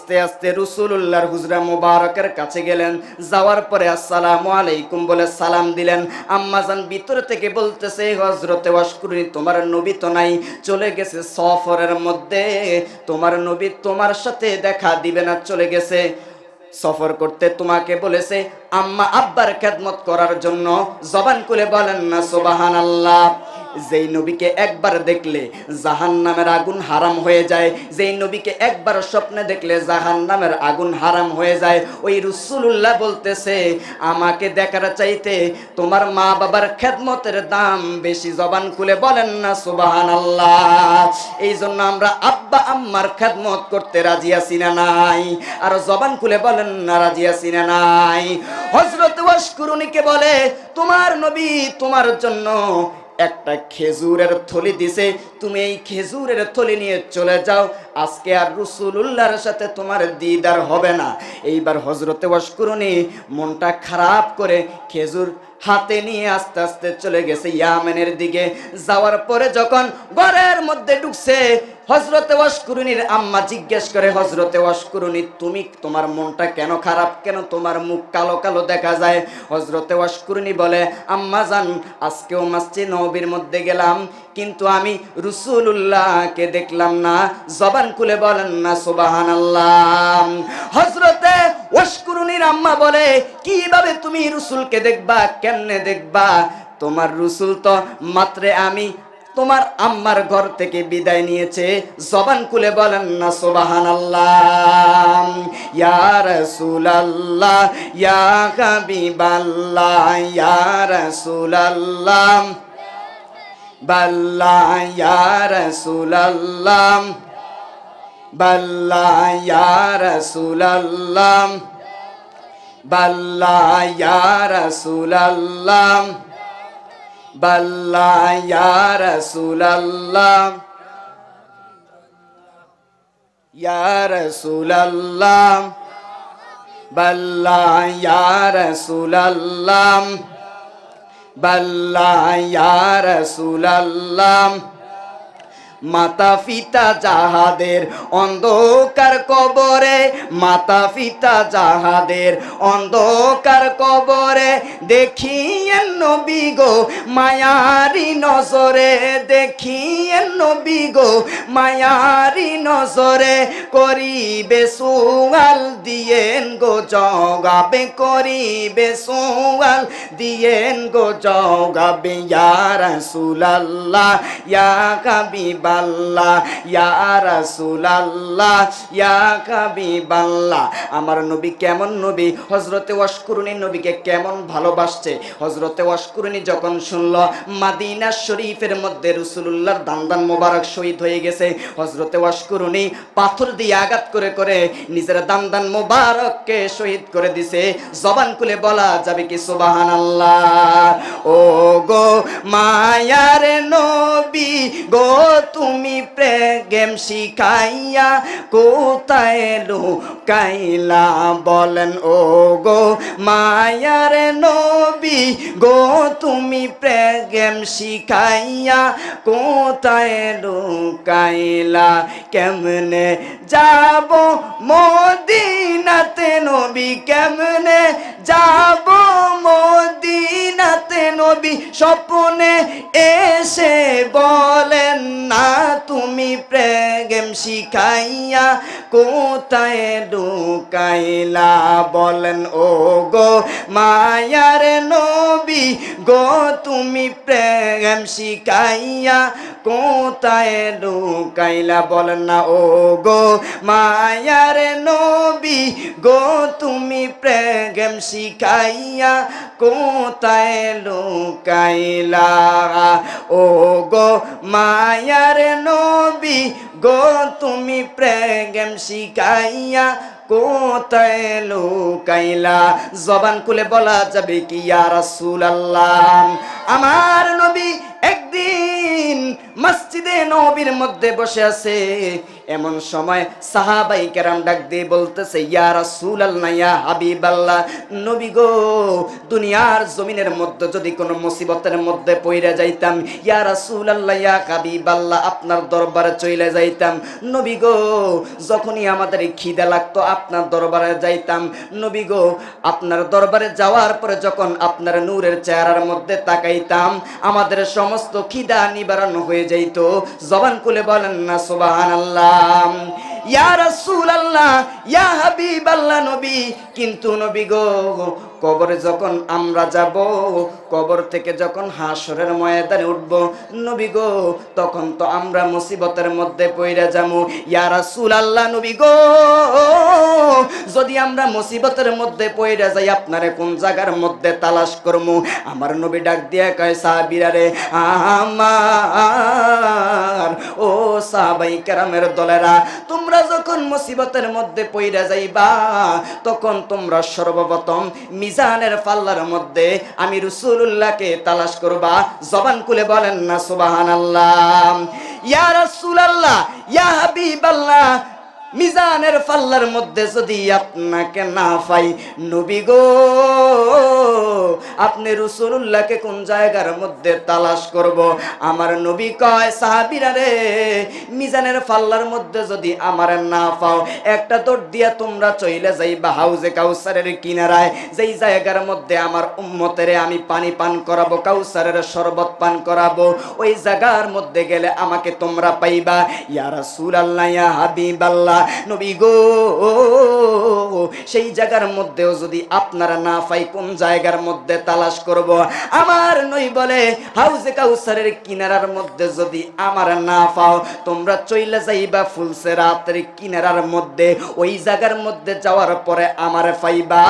আস্তে আস্তে রসুল্লাহর হুজরা মুবারকের কাছে গেলেন যাওয়ার পরে আসসালাম আলাইকুম বলে সালাম দিলেন আম্মাজান ভিতরে থেকে বলতেছে হজরতে ওয়াসকুরি তোমার নবী তো নাই চলে গেছে সফরের মধ্যে তোমার নবী তোমার সাথে দেখা দিবে না চলে গেছে সফর করতে তোমাকে বলেছে আম্মা আব্বার খেদমত করার জন্য জবান খুলে বলেন না সোবাহান আল্লাহ যেই নবীকে একবার দেখলে জাহান নামের আগুন হারাম হয়ে যায় যেই নবীকে একবার স্বপ্নে দেখলে জাহান নামের আগুন হারাম হয়ে যায় ওই রসুল্লাহ বলতেছে আমাকে দেখার চাইতে তোমার মা বাবার খেদমতের দাম বেশি জবান খুলে বলেন না সুবাহান আল্লাহ এই জন্য আমরা আব্বা আম্মার খেদমত করতে রাজি আছি না নাই আর জবান খুলে বলেন না রাজি আছি না নাই হজরত ওয়াশকুরুনিকে বলে তোমার নবী তোমার জন্য একটা খেজুরের থলি দিছে তুমি এই খেজুরের থলি নিয়ে চলে যাও আজকে আর রসুলুল্লাহর সাথে তোমার দিদার হবে না এইবার হজরতে ওয়াসকুরুনি মনটা খারাপ করে খেজুর হাতে নিয়ে আস্তে আস্তে চলে গেছে ইয়ামেনের দিকে যাওয়ার পরে যখন ঘরের মধ্যে ঢুকছে হজরতে ওয়াসকুরুনির আম্মা জিজ্ঞেস করে হজরতে ওয়াসকুরুনি তুমি তোমার মনটা কেন খারাপ কেন তোমার মুখ কালো কালো দেখা যায় হজরতে ওয়াসকুরুনি বলে আম্মা জান আজকেও মাসচি নবীর মধ্যে গেলাম কিন্তু আমি রসুলুল্লাহকে দেখলাম না জবান খুলে বলেন না সোবাহান আল্লাহ হজরতে ওয়াসকুরুনির আম্মা বলে কিভাবে তুমি রসুলকে দেখবা কেন দেখবা তোমার রসুল তো মাত্রে আমি তোমার আম্মার ঘর থেকে বিদায় নিয়েছে জবান কুলে বলেন না সোবাহান আল্লাহ ইয়ার সুলাল্লাহ ইয়া সুলাল্লাম ইয়ার সুলাল্লাহ বাল্লা ইয়ার সুলাল্লাহ বাল্লা ইয়ার সুলাল্লাহ بلى يا رسول الله يا رسول الله بلى يا رسول الله بلى يا رسول الله মাতা পিতা যাহাদের অন্ধকার কবরে মাতা পিতা যাহাদের অন্ধকার কবরে দেখিয়েন নবী গো মায়ারি নজরে দেখিয়েন নবী গো মায়ারি নজরে করিবে সুয়াল দিয়েন গো জগাবে করিবে সুয়াল দিয়েন গো জগাবে ইয়ারা সুলাল্লাহ ইয়া কাবিবা হাবিবাল্লাহ ইয়া রাসূলাল্লাহ ইয়া হাবিবাল্লাহ আমার নবী কেমন নবী হজরতে ওয়াশকুরুনি নবীকে কেমন ভালোবাসছে হজরতে ওয়াশকুরুনি যখন শুনল মাদিনা শরীফের মধ্যে রসুল্লাহর দান্দান মোবারক শহীদ হয়ে গেছে হজরতে ওয়াশকুরুনি পাথর দিয়ে আঘাত করে করে নিজের দান্দান মোবারককে শহীদ করে দিছে জবান খুলে বলা যাবে কি সুবাহান আল্লাহ ও গো মায়ার নবী গো তু তুমি প্রেম শিখাইয়া কোথায় কাইলা বলেন ও গো মায়ার নবী গো তুমি প্রেম শিখাইয়া কোথায় কাইলা কেমনে যাব মদিনাতে নবী কেমনে যাব মদিনাতে নবী স্বপ্নে এসে বলেন না তুমি প্রেম শিখাইয়া কোথায় ঢুকাইলা বলেন ও গো মায়ার নবী গো তুমি প্রেম শিখাইয়া কোথায় ঢুকাইলা বলেন না ও গো মায়ার নবী গো তুমি প্রেম শিখাইয়া কোথায় লুকাইলা ও গো মায়ার নবী গো তুমি প্রেম শিখাইয়া কোথায় লুকাইলা জবান খুলে বলা যাবে কি আর রাসূল আল্লাহ আমার নবী একদিন মসজিদে নবীর মধ্যে বসে আছে এমন সময় সাহাবাই কেরাম ডাক দিয়ে বলতেছে ইয়ার সুল আল্লাহ হাবিব আল্লাহ নবী গো দুনিয়ার জমিনের মধ্যে যদি কোনো মুসিবতের মধ্যে পইরা যাইতাম ইয়ার সুল আল্লাহ হাবিব আল্লাহ আপনার দরবারে চলে যাইতাম নবী গো যখনই আমাদের খিদে লাগতো আপনার দরবারে যাইতাম নবী গো আপনার দরবারে যাওয়ার পরে যখন আপনার নূরের চেহারার মধ্যে তাকাইতাম আমাদের সমস্ত খিদা নিবারণ হয়ে যাইত জবান কুলে বলেন না সোবাহান আল্লাহ সালাম ইয়া রাসূলুল্লাহ ইয়া হাবিবাল্লাহ নবী কিন্তু নবী গো কবরে যখন আমরা যাব কবর থেকে যখন হাসরের ময়দানে উঠব নবী গো তখন তো আমরা মুসিবতের মধ্যে পইরে যাবো ইয়ারা সুল আল্লাহ নবী গো যদি আমরা মুসিবতের মধ্যে পইরে যাই আপনারে কোন জায়গার মধ্যে তালাশ করমু আমার নবী ডাক দিয়া কয় সাহাবিরা আমার ও সাহাবাই কেরামের দলেরা তোমরা যখন মুসিবতের মধ্যে পইরে যাইবা তখন তোমরা সর্বপ্রথম মিজানের পাল্লার মধ্যে আমি রসুল্লাহকে তালাশ করবা জবান কুলে বলেন না সুবাহান আল্লাহ ইয়া রসুল আল্লাহ ইয়া আল্লাহ মিজানের পাল্লার মধ্যে যদি আপনাকে না পাই নবী গো আপনি রসুল্লাহকে কোন জায়গার মধ্যে তালাশ করব আমার নবী কয় সাহাবিরা রে মিজানের ফাল্লার মধ্যে যদি আমার না পাও একটা দৌড় দিয়া তোমরা চইলে যাই বা হাউজে কাউসারের কিনারায় যেই জায়গার মধ্যে আমার উম্মতেরে আমি পানি পান করাবো কাউসারের শরবত পান করাবো ওই জায়গার মধ্যে গেলে আমাকে তোমরা পাইবা ইয়ারা সুর আল্লাহ ইয়া হাবিব আল্লাহ নবী গো সেই জায়গার মধ্যেও যদি আপনারা না পাই কোন জায়গার মধ্যে মধ্যে তালাশ করব আমার নই বলে হাউজে কাউসারের কিনারার মধ্যে যদি আমার না পাও তোমরা চইলে যাইবা ফুলসে রাতের কিনারার মধ্যে ওই জায়গার মধ্যে যাওয়ার পরে আমার পাইবা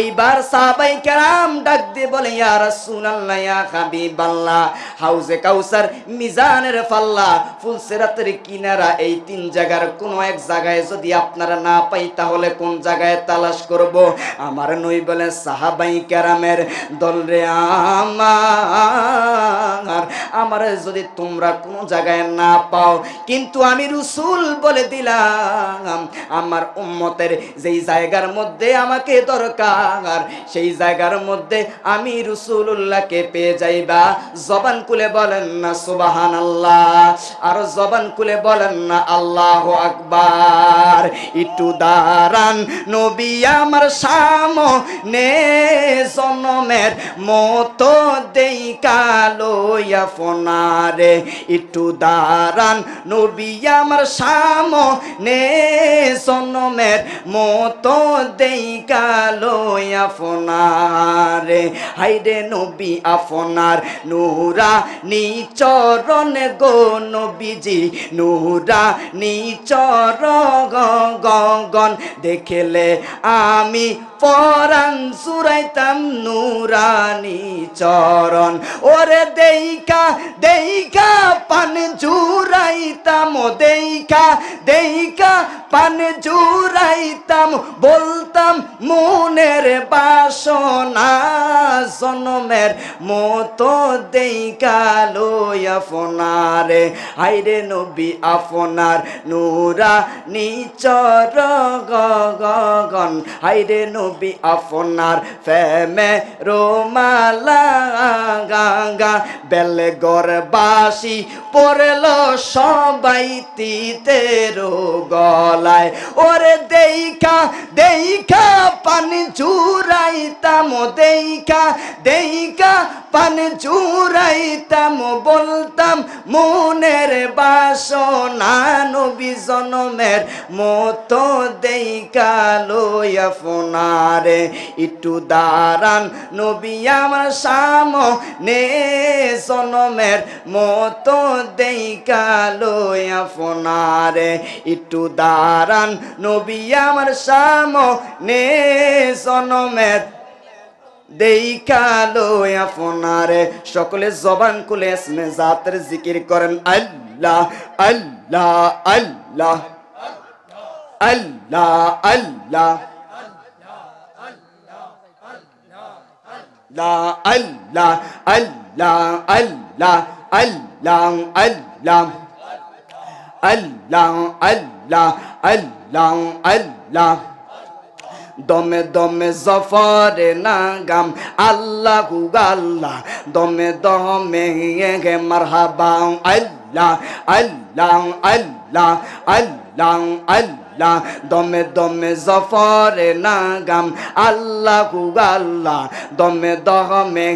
এইবার সাহাবাই কেরাম ডাক দিয়ে বলে ইয়া রাসূলুল্লাহ ইয়া হাবিবাল্লাহ হাউজে কাউসার মিজানের পাল্লা ফুলসে রাতের কিনারা এই তিন জায়গার কোনো এক জায়গায় যদি আপনারা না পাই তাহলে কোন জায়গায় তালাশ করব আমার নই বলে সাহাবাই কেরামের দলরে আমার আমার যদি তোমরা কোনো জায়গায় না পাও কিন্তু আমি রুসুল বলে দিলাম আমার উম্মতের যেই জায়গার মধ্যে আমাকে দরকার সেই জায়গার মধ্যে আমি রসুল্লাহকে পেয়ে যাইবা জবান কুলে বলেন না সুবাহান আল্লাহ আর জবান কুলে বলেন না আল্লাহ আকবার ইটু দারান নবী আমার নে জন্মে মনের মতো দেই কালো ফোনারে একটু দাঁড়ান নবী আমার শাম নে সনমের মতো দেই কালো ফোনারে হাইরে নবী আফনার নূরা নিচরণ গো নবীজি নূরা নিচর গগন দেখেলে আমি পরাং সুরাইতাম নুরানি চরণ ওরে দেইকা দেইকা পান জুরাইতাম দেইকা দেইকা পান জুরাইতাম বলতাম মনের বাসনা জনমের মতো দেইকা লই আপনারে আইরে নবী আপনার নুরানি চর গগন আইরে নবী নবী আপনার ফেমে রোমালা গা বেলে গরবাসি পড়ল সবাই তিতের গলায় ওরে দেইকা দেইকা পানি চুরাইতাম দেইকা দেইকা পান চুরাইতাম বলতাম মনের বাসনা নবী জনমের মতো দেই কালোয়া ফোনারে একটু দাঁড়ান নবী আমার শাম নে জনমের মতো দেই কালোয়া ফোনারে একটু দাঁড়ান নবী আমার শাম নে জনমের দেইকালো আপনারে সকলে জবান খুলে এসমে জাতের জিকির করেন আল্লাহ আল্লাহ আল্লাহ আল্লাহ আল্লাহ আল্লাহ আল্লাহ আল্লাহ আল্লাহ আল্লাহ আল্লাহ আল্লাহ আল্লাহ আল্লাহ আল্লাহ زفار نام اللہ مرحبا اللہ اللہ اللہ اللہ اللہ আল্লাহ দমে দমে জফরে নাগাম আল্লাহ আল্লাহ দমে দহমে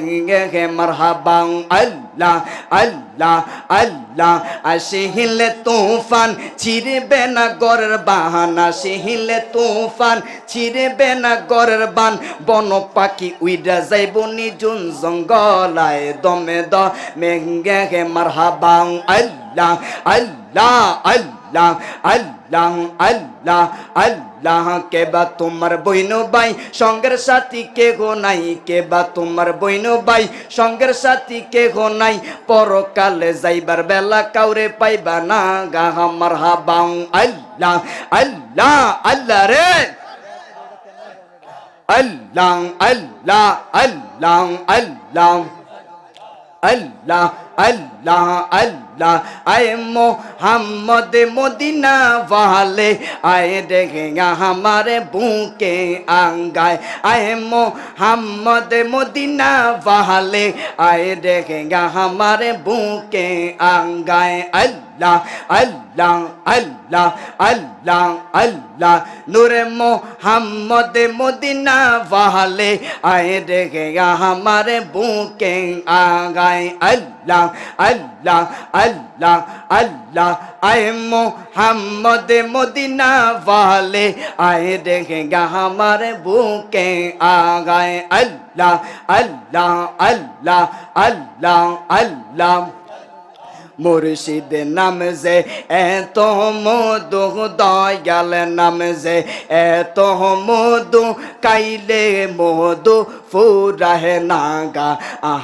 হে মারহাবা আল্লাহ আল্লাহ আল্লাহ আসিহিলে তুফান ছিড়বে না গরের বাহান আসিহিলে তুফান ছিড়বে না গরের বান বন পাখি উইডা যাইব নিজুন জঙ্গলায় দমে দ মেঙ্গে হে মারহাবা আল্লাহ আল্লাহ আল্লাহ আল্লাহ اللہ اللہ اللہ کے با تمر بوئنو بائی شنگر ساتھی کے گو نائی کے با تمر بوئنو بائی شنگر ساتھی کے گو نائی پورو کال زائی بر بیلا کورے پائی بنا گا ہمار ہا باؤں اللہ اللہ اللہ رے اللہ اللہ اللہ اللہ اللہ اللہ اللہ اے محمد مدینہ والے آئے دیکھیں گا ہمارے بھون کے آنگائے اے محمد مدینہ والے آئے دیکھیں گا ہمارے بھون کے آنگائے اللہ اللہ اللہ اللہ اللہ نور محمد مدینہ والے آئے دیکھیں گا ہمارے بھون کے آنگائے اللہ اللہ اللہ আল্লাহ আল্লাহ আয় মোহাম্মদ মদিনা वाले आए देखेगा हमारे भूखे आ गए अल्लाह अल्लाह अल्लाह अल्लाह अल्लाह মুর্শিদ নাম যে এত মধু দয়াল নাম যে এত মধু কাইলে মধু فور ناگا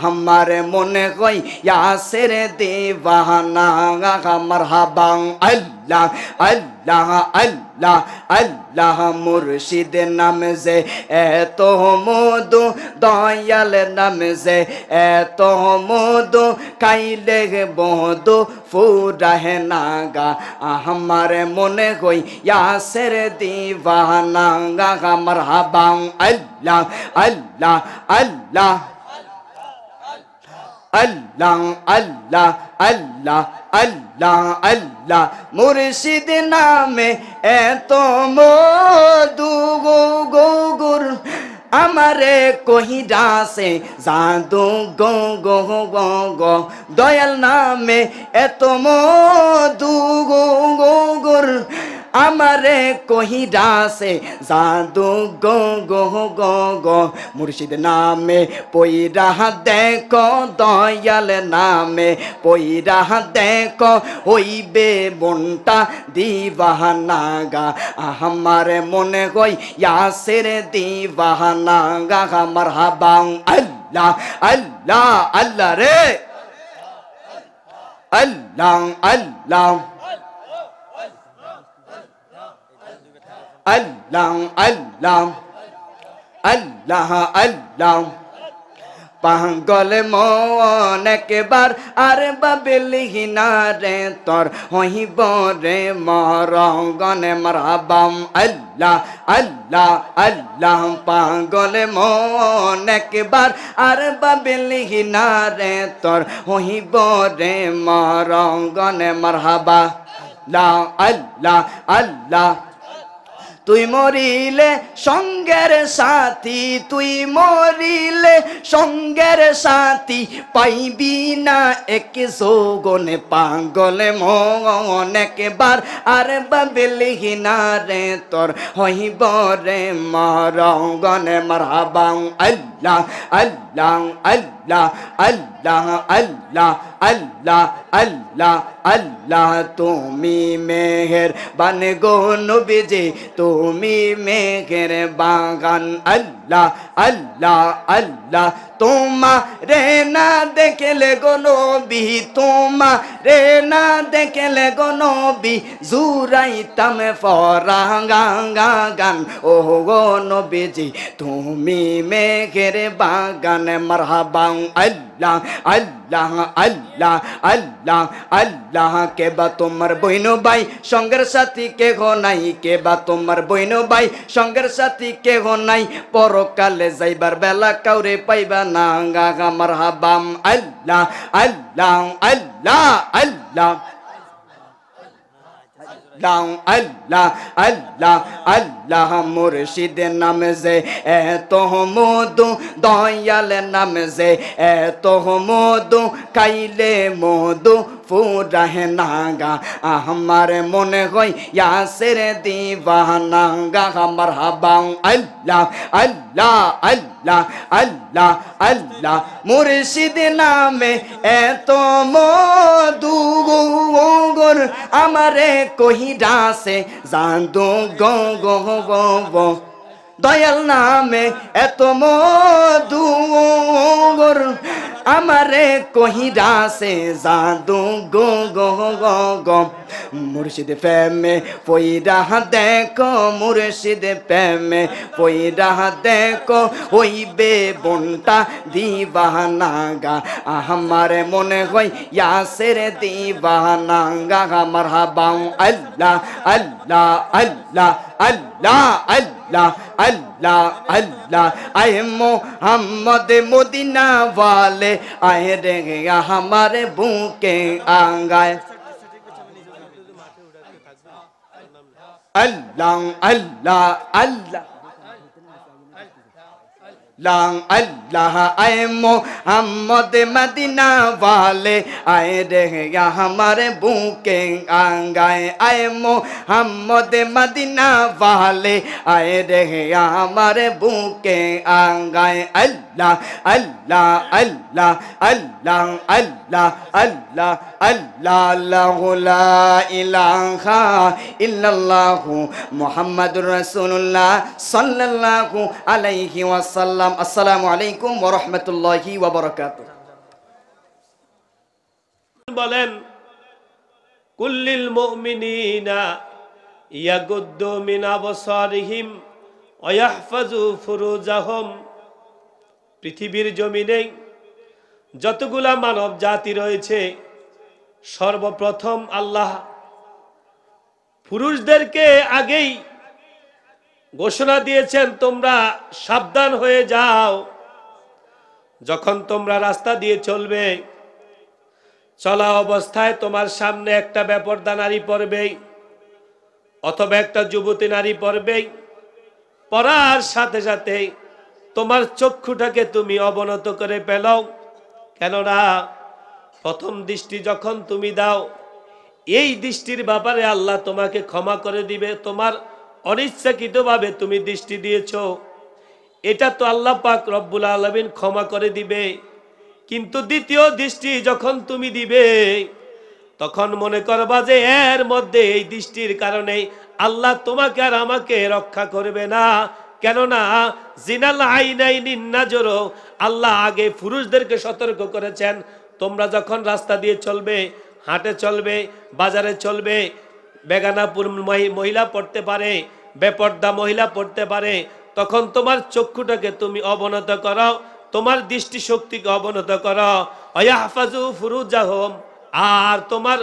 ہمارے مون گوئی یا سر دی واہ نا گا گا مرہبا اللہ اللہ اللہ اللہ مرشید نمزے تو مودو تو مزے اے تو مودو کئی مودو پھورہ نا گا ہمارے مون گوئی یا سر دی واہ نا گا گا مرہبا اللہ اللہ আল্লাহ আল্লাহ আল্লাহ আল্লাহ আল্লাহ আল্লাহ মুর্শিদ নামে এত মধু গো গৌগুর আমারে কহিরাসে জাদু গো গো গো গো দয়াল নামে এত মধু গো গৌগুর আমারে কহিরাসে জাদু গো গো গো গো মুর্শিদ নামে পইরা দেখো দয়াল নামে পইরা দেখো হইবে বন্টা দিবাহানাগা আমার মনে হই ইয়াসের দিবাহানাগা আমার হাবাং আল্লাহ আল্লাহ আল্লাহ রে Allah, Allah. اللہ اللہ اللہ اللہ پہنگل پون بار عرب ارح ہینار تور وی بور مرگن مرہبہ اللہ اللہ اللہ پہنگل مون کے بار عرب بابلی ہینار تور ہوئی بورے مار گن مرہبا اللہ اللہ اللہ তুই মরিলে সঙ্গের সাথী তুই মরিলে সঙ্গের সাথী পাইবি না এক সৌগনে পাগল মনেকবার আর বাবিলি না রে তোর হইব রে মারগনে মারহাবাং আল্লাহ আল্লাহ اللہ اللہ اللہ اللہ اللہ اللہ اللہ اللہ اللہ اللہ تو ماں لے گو نو بھی تم رینا دے کے لگ نو بھی فورا گان گان گن او گو نو بیجی میں گھر با مرحبا اللہ اللہ আল্লাহ আল্লাহ আল্লাহ আল্লাহ কে বা তোমার বইন ভাই সঙ্গের সাথী কে নাই কে বা তোমার বইন ভাই সঙ্গের সাথী কে নাই পরকালে যাইবার বেলা কাউরে পাইবা না গা গা মারহাবাম আল্লাহ আল্লাহ আল্লাহ আল্লাহ দাও আল্লাহ আল্লাহ আল্লাহ মুর্শিদের নামে যে এত মধু দয়াল নামে যে এত মধু খাইলে মধু پورا ہے نانگا ہمارے من ہوئی یا سر دیوہ نانگا ہمار اللہ اللہ اللہ اللہ اللہ مرشد نام اے تو مو دو گو گر ہمارے کوئی راسے زاندو گو گو گو گو দয়াল নামে এত মধুর আমারে কহিরা সে জাদু গো গো গো মুর্শিদ প্রেমে পইরা দেখো মুর্শিদ প্রেমে পইরা দেখো হইবে বন্টা নাগা আমার মনে হয় ইয়াসের নাগা আমার হাবাউ আল্লাহ আল্লাহ আল্লাহ আল্লাহ আল্লাহ আল্লাহ আল্লাহ আল্লাহ আয় মোহাম্মদ মদিনা ওয়ালে আয় রে আমার বুকে আঙ্গায় আল্লাহ আল্লাহ আল্লাহ lang Allah ae Muhammad Madina wale ae re ya hamare buke angaye ae Muhammad Madina wale ae re ya hamare buke angaye Allah আল্লাহ আল্লাহ আল্লাহ আল্লাহ আল্লাহ আল্লাহ আল্লাহ আল্লাহু লা ইলাহা ইল্লাল্লাহু মুহাম্মাদুর রাসূলুল্লাহ সাল্লাল্লাহু আলাইহি ওয়াসাল্লাম আসসালামু আলাইকুম ওয়া রাহমাতুল্লাহি ওয়া বারাকাতুহু বলেন কুল্লিল মুমিনিনা ইয়াগুদ্দু মিন আবসারিহিম ওয়াহফাযু ফুরুজাহুম পৃথিবীর জমিনে যতগুলা মানব জাতি রয়েছে সর্বপ্রথম আল্লাহ পুরুষদেরকে আগেই ঘোষণা দিয়েছেন তোমরা সাবধান হয়ে যাও যখন তোমরা রাস্তা দিয়ে চলবে চলা অবস্থায় তোমার সামনে একটা ব্যাপারদা নারী পড়বেই অথবা একটা যুবতী নারী পড়বেই পড়ার সাথে সাথে তোমার চক্ষুটাকে তুমি অবনত করে পেলাও কেননা প্রথম দৃষ্টি যখন তুমি দাও এই দৃষ্টির ব্যাপারে আল্লাহ তোমাকে ক্ষমা করে দিবে তোমার অনিচ্ছাকৃতভাবে তুমি দৃষ্টি দিয়েছ এটা তো আল্লাহ পাক রব্বুল আলমিন ক্ষমা করে দিবে কিন্তু দ্বিতীয় দৃষ্টি যখন তুমি দিবে তখন মনে করবা যে এর মধ্যে এই দৃষ্টির কারণে আল্লাহ তোমাকে আর আমাকে রক্ষা করবে না কেননা জিনাল আইনাইনি নাজরো আল্লাহ আগে পুরুষদেরকে সতর্ক করেছেন তোমরা যখন রাস্তা দিয়ে চলবে হাটে চলবে বাজারে চলবে বেগানাপুর মহিলা পড়তে পারে বেপর্দা মহিলা পড়তে পারে তখন তোমার চক্ষুটাকে তুমি অবনত করো তোমার দৃষ্টিশক্তিকে অবনত করো অয়াহফাজু ফুরুজাহম আর তোমার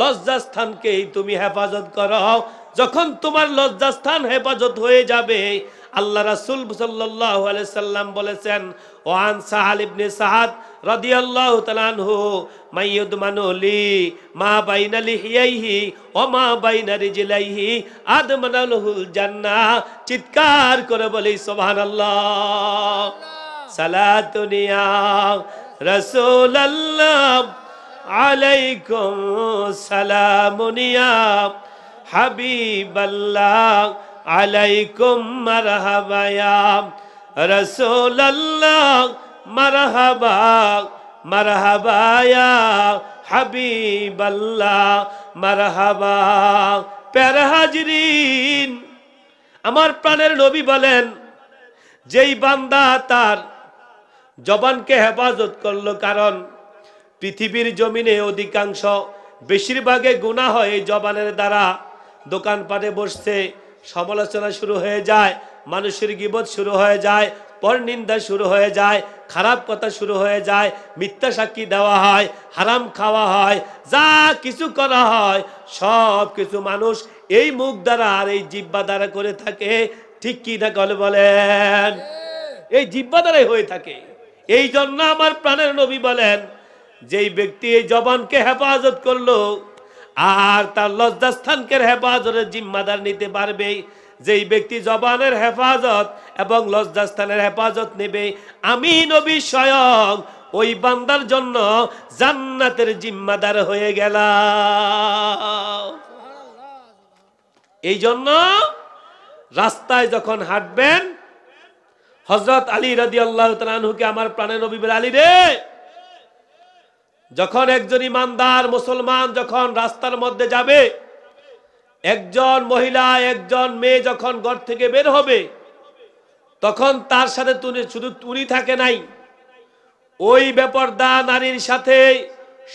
লজ্জাস্থানকেই তুমি হেফাজত করো যখন তোমার লজ্জাস্থান হেফাজত হয়ে যাবে আল্লাহ রাসুল সাল্লাহ সাল্লাম বলেছেন ওয়ান সাহাল ইবনে সাহাদ রাদিয়াল্লাহু তাআলাহু মাইয়ুদমানু লি মা বাইনা লিহিয়াইহি ও মা বাইনা রিজলাইহি আদমানালুল জান্নাহ চিৎকার করে বলি সুবহানাল্লাহ সালাতুনিয়া রাসূলুল্লাহ আলাইকুম সালামুনিয়া হাবিবাল্লাহ আলাইকুম মারহাবায়া রসোল্লাহ মারহাবা মারহাবায়া হাবিবাল্লাহ মারহাবা প্যার আমার প্রাণের নবী বলেন যেই বান্দা তার জবানকে হেফাজত করলো কারণ পৃথিবীর জমিনে অধিকাংশ বেশিরভাগে গুণা হয় জবানের দ্বারা দোকানপাটে বসছে সমালোচনা শুরু হয়ে যায় মানুষের গিবত শুরু হয়ে যায় পরনিন্দা শুরু হয়ে যায় খারাপ কথা শুরু হয়ে যায় মিথ্যা সাক্ষী দেওয়া হয় হারাম খাওয়া হয় যা কিছু করা হয় সব কিছু মানুষ এই মুখ দ্বারা আর এই জিব্বা দ্বারা করে থাকে ঠিক কি না কলে বলেন এই জিব্বা দ্বারাই হয়ে থাকে এই জন্য আমার প্রাণের নবী বলেন যেই ব্যক্তি এই জবানকে হেফাজত করলো আর তার লজ্জাস্থানকে হেফাজতের জিম্মাদার নিতে পারবে যেই ব্যক্তি জবানের হেফাজত এবং স্থানের হেফাজত নেবে আমি নবী স্বয়ং ওই বান্দার জন্য জান্নাতের জিম্মাদার হয়ে গেল এই জন্য রাস্তায় যখন হাঁটবেন হজরত আলী রাজি আল্লাহ তালুকে আমার প্রাণের নবী আলী রে যখন একজন ইমানদার মুসলমান যখন রাস্তার মধ্যে যাবে একজন মহিলা একজন মেয়ে যখন ঘর থেকে বের হবে তখন তার সাথে তুমি শুধু তুলি থাকে নাই ওই বেপরদা নারীর সাথে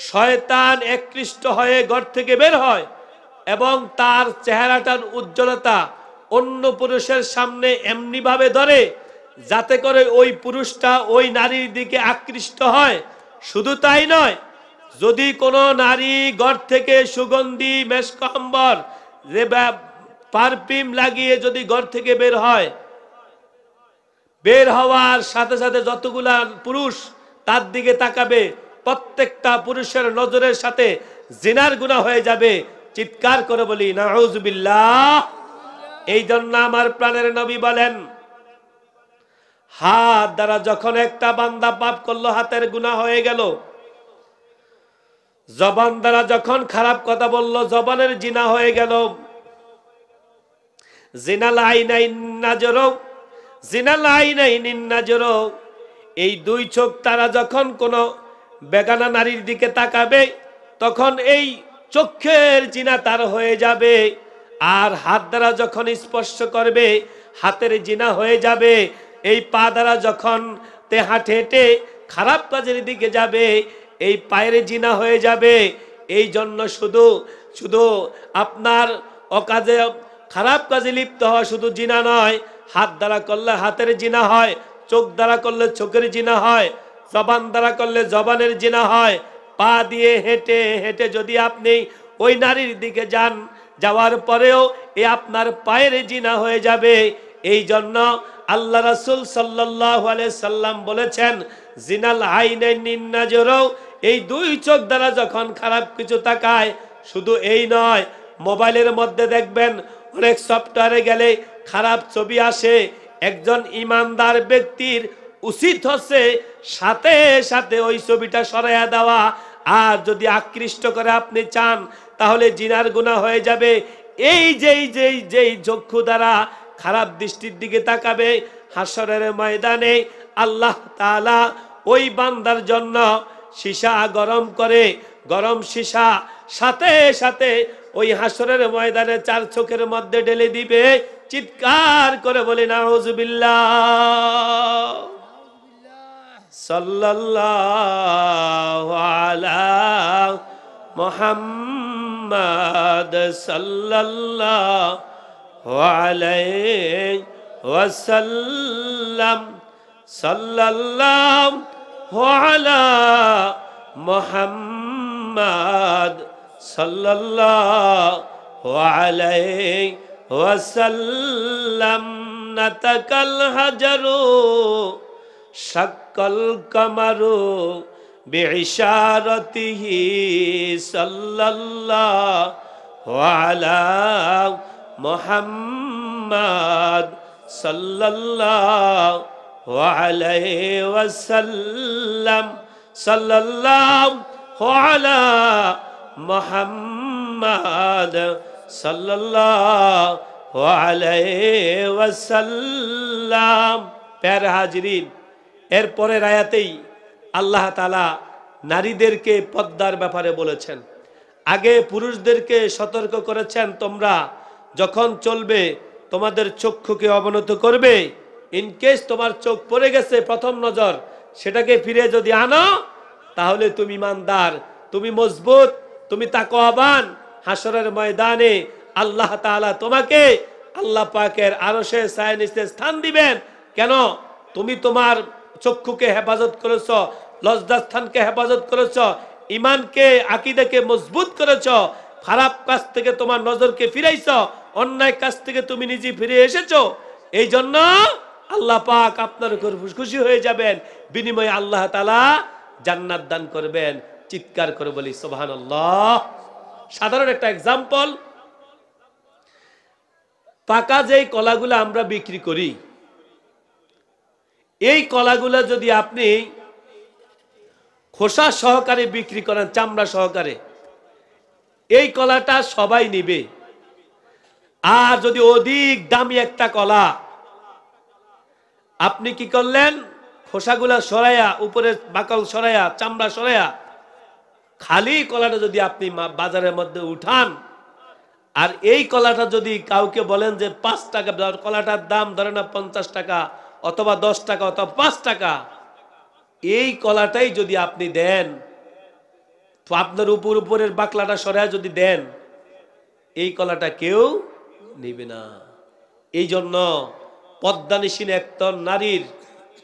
শয়তান একৃষ্ট হয়ে ঘর থেকে বের হয় এবং তার চেহারাটার উজ্জ্বলতা অন্য পুরুষের সামনে এমনিভাবে ধরে যাতে করে ওই পুরুষটা ওই নারীর দিকে আকৃষ্ট হয় শুধু তাই নয় যদি কোনো নারী ঘর থেকে সুগন্ধি মেসকম্বর পারফিউম লাগিয়ে যদি ঘর থেকে বের হয় বের হওয়ার সাথে সাথে যতগুলা পুরুষ তার দিকে তাকাবে প্রত্যেকটা পুরুষের নজরের সাথে জিনার গুণা হয়ে যাবে চিৎকার করে বলি না এই জন্য আমার প্রাণের নবী বলেন হাত দ্বারা যখন একটা বান্দা পাপ করলো হাতের গুণা হয়ে গেল জবান দ্বারা যখন খারাপ কথা বলল জবানের জিনা হয়ে গেল জিনাল আইনাইনাজর জিনাল আইনাইনাজর এই দুই চোখ তারা যখন কোনো বেগানা নারীর দিকে তাকাবে তখন এই চক্ষের জিনা তার হয়ে যাবে আর হাত দ্বারা যখন স্পর্শ করবে হাতের জিনা হয়ে যাবে এই পা দ্বারা যখন তে হাঁটে হেঁটে খারাপ কাজের দিকে যাবে এই পায়ের জিনা হয়ে যাবে এই জন্য শুধু শুধু আপনার অকাজে খারাপ কাজে লিপ্ত হওয়া শুধু জিনা নয় হাত দ্বারা করলে হাতের জিনা হয় চোখ দ্বারা করলে চোখের জিনা হয় জবান দ্বারা করলে জবানের জিনা হয় পা দিয়ে হেঁটে হেঁটে যদি আপনি ওই নারীর দিকে যান যাওয়ার পরেও এ আপনার পায়ের জিনা হয়ে যাবে এই জন্য আল্লাহ রাসুল সাল্লাহ সাল্লাম বলেছেন জিনাল আইনে জোরও এই দুই চোখ দ্বারা যখন খারাপ কিছু তাকায় শুধু এই নয় মোবাইলের মধ্যে দেখবেন অনেক সফটওয়্যারে গেলে খারাপ ছবি আসে একজন ইমানদার ব্যক্তির উচিত হচ্ছে সাথে সাথে ওই ছবিটা সরাইয়া দেওয়া আর যদি আকৃষ্ট করে আপনি চান তাহলে জিনার গুণা হয়ে যাবে এই যেই যেই যেই চক্ষু দ্বারা খারাপ দৃষ্টির দিকে তাকাবে হাসরের ময়দানে আল্লাহ তালা ওই বান্দার জন্য সীসা গরম করে গরম সীসা সাথে সাথে ওই হাসরের ময়দানে চার চোখের মধ্যে ঢেলে দিবে চিৎকার করে না নাহজুবিল্লা সাল্লাহ মোহাম্মদ সাল্লাহ عليه وسلم صلى الله على محمد صلى الله عليه وسلم نتك الحجر شق القمر بعشارته صلى الله عليه মোহাম্মদ সাল্লাল্লাহু আলাইহি ওয়াসাল্লাম সাল্লাল্লাহু আলা মোহাম্মদ সাল্লাল্লাহু আলাইহি ওয়াসাল্লাম প্যার এর পরের আয়াতেই আল্লাহ তালা নারীদেরকে পদ্মার ব্যাপারে বলেছেন আগে পুরুষদেরকে সতর্ক করেছেন তোমরা যখন চলবে তোমাদের চক্ষুকে অবনত করবে ইনকেস তোমার চোখ পড়ে গেছে প্রথম নজর সেটাকে ফিরে যদি আনো তাহলে তুমি ইমানদার তুমি মজবুত তুমি তাকোয়াবান হাসরের ময়দানে আল্লাহ তালা তোমাকে আল্লাহ পাকের আরসে সায়নিসে স্থান দিবেন কেন তুমি তোমার চক্ষুকে হেফাজত করেছ লজ্জাস্থানকে হেফাজত করেছ ইমানকে আকিদাকে মজবুত করেছ খারাপ কাছ থেকে তোমার নজরকে ফিরাইছ অন্যায় কাছ থেকে তুমি নিজে ফিরে এসেছো এই জন্য আল্লাহ পাক আপনার উপর খুশি হয়ে যাবেন বিনিময়ে আল্লাহ তালা জান্নাত দান করবেন চিৎকার করে বলি সোহান আল্লাহ সাধারণ একটা এক্সাম্পল পাকা যেই কলাগুলো আমরা বিক্রি করি এই কলাগুলো যদি আপনি খোসা সহকারে বিক্রি করেন চামড়া সহকারে এই কলাটা সবাই নিবে আর যদি অধিক দামি একটা কলা আপনি কি করলেন খোসাগুলা সরাইয়া উপরে বাকল সরাইয়া চামড়া সরাইয়া খালি কলাটা যদি আপনি বাজারের মধ্যে উঠান আর এই কলাটা যদি কাউকে বলেন যে পাঁচ টাকা কলাটার দাম ধরে না পঞ্চাশ টাকা অথবা দশ টাকা অথবা পাঁচ টাকা এই কলাটাই যদি আপনি দেন তো আপনার উপর উপরের বাকলাটা সরাইয়া যদি দেন এই কলাটা কেউ নিবে না এই জন্য পদ্মানিসীন একতর নারীর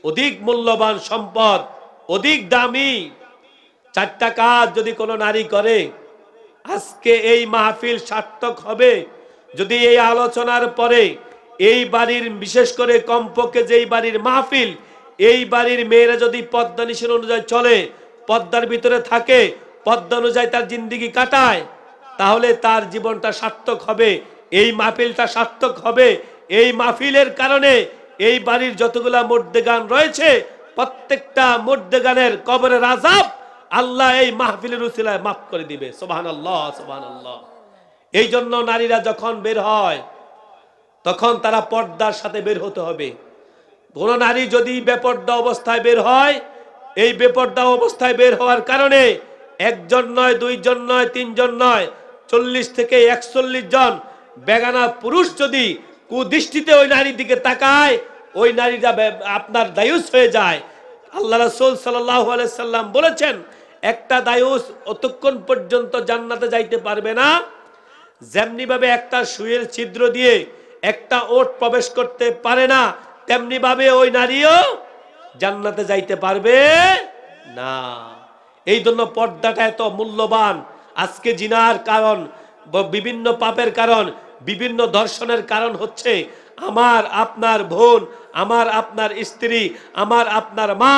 অধিক মূল্যবান সম্পদ অধিক দামি চারটা কাজ যদি কোনো নারী করে আজকে এই মাহফিল সার্থক হবে যদি এই আলোচনার পরে এই বাড়ির বিশেষ করে কমপক্ষে যেই বাড়ির মাহফিল এই বাড়ির মেয়েরা যদি পদ্মা অনুযায়ী চলে পদ্মার ভিতরে থাকে পদ্মা অনুযায়ী তার জিন্দিগি কাটায় তাহলে তার জীবনটা সার্থক হবে এই মাহফিলটা সার্থক হবে এই মাহফিলের কারণে এই বাড়ির যতগুলা মর্দে গান রয়েছে প্রত্যেকটা মর্দে গানের কবরের আজাব আল্লাহ এই মাহফিলের উচিলায় মাফ করে দিবে সোহান আল্লাহ সোহান আল্লাহ এই জন্য নারীরা যখন বের হয় তখন তারা পর্দার সাথে বের হতে হবে কোন নারী যদি বেপর্দা অবস্থায় বের হয় এই বেপর্দা অবস্থায় বের হওয়ার কারণে একজন নয় দুইজন নয় তিনজন নয় চল্লিশ থেকে একচল্লিশ জন বেগানা পুরুষ যদি কুদৃষ্টিতে ওই নারীর দিকে তাকায় ওই নারীটা আপনার দায়ুস হয়ে যায় আল্লাহ রসুল সাল্লাম বলেছেন একটা দায়ুস অতক্ষণ পর্যন্ত জান্নাতে যাইতে পারবে না যেমনিভাবে একটা সুয়ের ছিদ্র দিয়ে একটা ওট প্রবেশ করতে পারে না তেমনিভাবে ওই নারীও জান্নাতে যাইতে পারবে না এই জন্য পর্দাটা এত মূল্যবান আজকে জিনার কারণ বিভিন্ন পাপের কারণ বিভিন্ন দর্শনের কারণ হচ্ছে আমার আপনার বোন আমার আপনার স্ত্রী আমার আপনার মা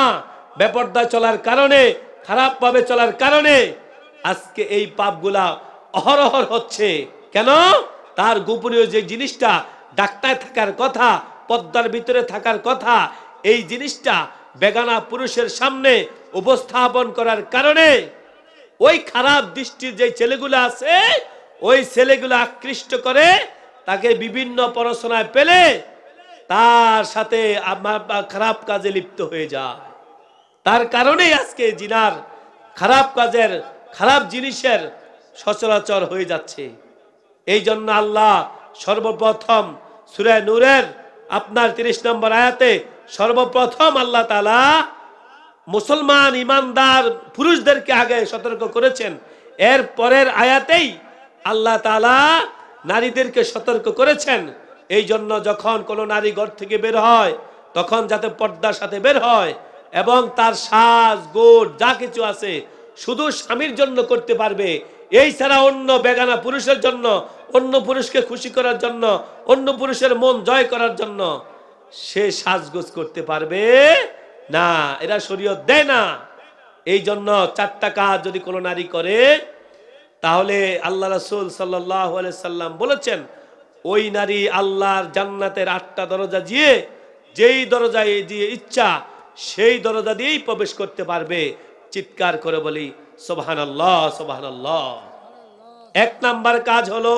বেপর্দা চলার কারণে খারাপভাবে চলার কারণে আজকে এই পাপগুলা অহরহর হচ্ছে কেন তার গোপনীয় যে জিনিসটা ডাক্তার থাকার কথা পদ্মার ভিতরে থাকার কথা এই জিনিসটা বেগানা পুরুষের সামনে উপস্থাপন করার কারণে ওই খারাপ দৃষ্টির যে ছেলেগুলো আছে ওই ছেলেগুলো আকৃষ্ট করে তাকে বিভিন্ন পড়াশোনায় পেলে তার সাথে খারাপ কাজে লিপ্ত হয়ে যায় তার কারণেই আজকে জিনার খারাপ কাজের খারাপ জিনিসের সচরাচর হয়ে যাচ্ছে এই জন্য আল্লাহ সর্বপ্রথম সুরায় নূরের আপনার তিরিশ নম্বর আয়াতে সর্বপ্রথম আল্লাহ তালা মুসলমান ইমানদার পুরুষদেরকে আগে সতর্ক করেছেন এর পরের আয়াতেই আল্লাহ তালা নারীদেরকে সতর্ক করেছেন এই জন্য যখন কোনো নারী ঘর থেকে বের হয় তখন যাতে পর্দার সাথে বের হয় এবং তার সাজ গোট যা কিছু আছে শুধু স্বামীর জন্য করতে পারবে এই ছাড়া অন্য বেগানা পুরুষের জন্য অন্য পুরুষকে খুশি করার জন্য অন্য পুরুষের মন জয় করার জন্য সে সাজগোজ করতে পারবে না এরা শরীয় দেয় না এই জন্য চারটা কাজ যদি কোনো নারী করে তাহলে আল্লাহ রসুল সাল্লাহ সাল্লাম বলেছেন ওই নারী আল্লাহর জান্নাতের আটটা দরজা দিয়ে যেই দরজায় দিয়ে ইচ্ছা সেই দরজা দিয়েই প্রবেশ করতে পারবে চিৎকার করে বলি সোভান আল্লাহ সোভান আল্লাহ এক নাম্বার কাজ হলো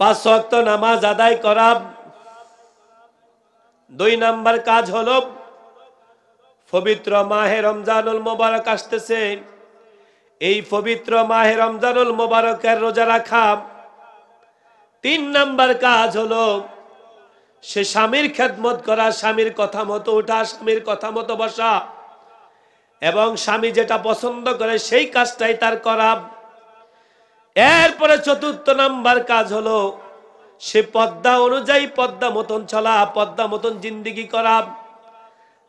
পাঁচ শক্ত নামাজ আদায় করা দুই নাম্বার কাজ হলো পবিত্র মাহে রমজানুল মোবারক আসতেছে এই পবিত্র মাহে রমজানুল মোবারকের রোজা রাখা তিন নাম্বার কাজ হলো সে স্বামীর খেদমত করা স্বামীর কথা মতো ওঠা স্বামীর কথা মতো বসা এবং স্বামী যেটা পছন্দ করে সেই কাজটাই তার করা এরপরে চতুর্থ নাম্বার কাজ হলো সে পদ্মা অনুযায়ী পদ্মা মতন চলা পদ্মা মতন জিন্দিগি করা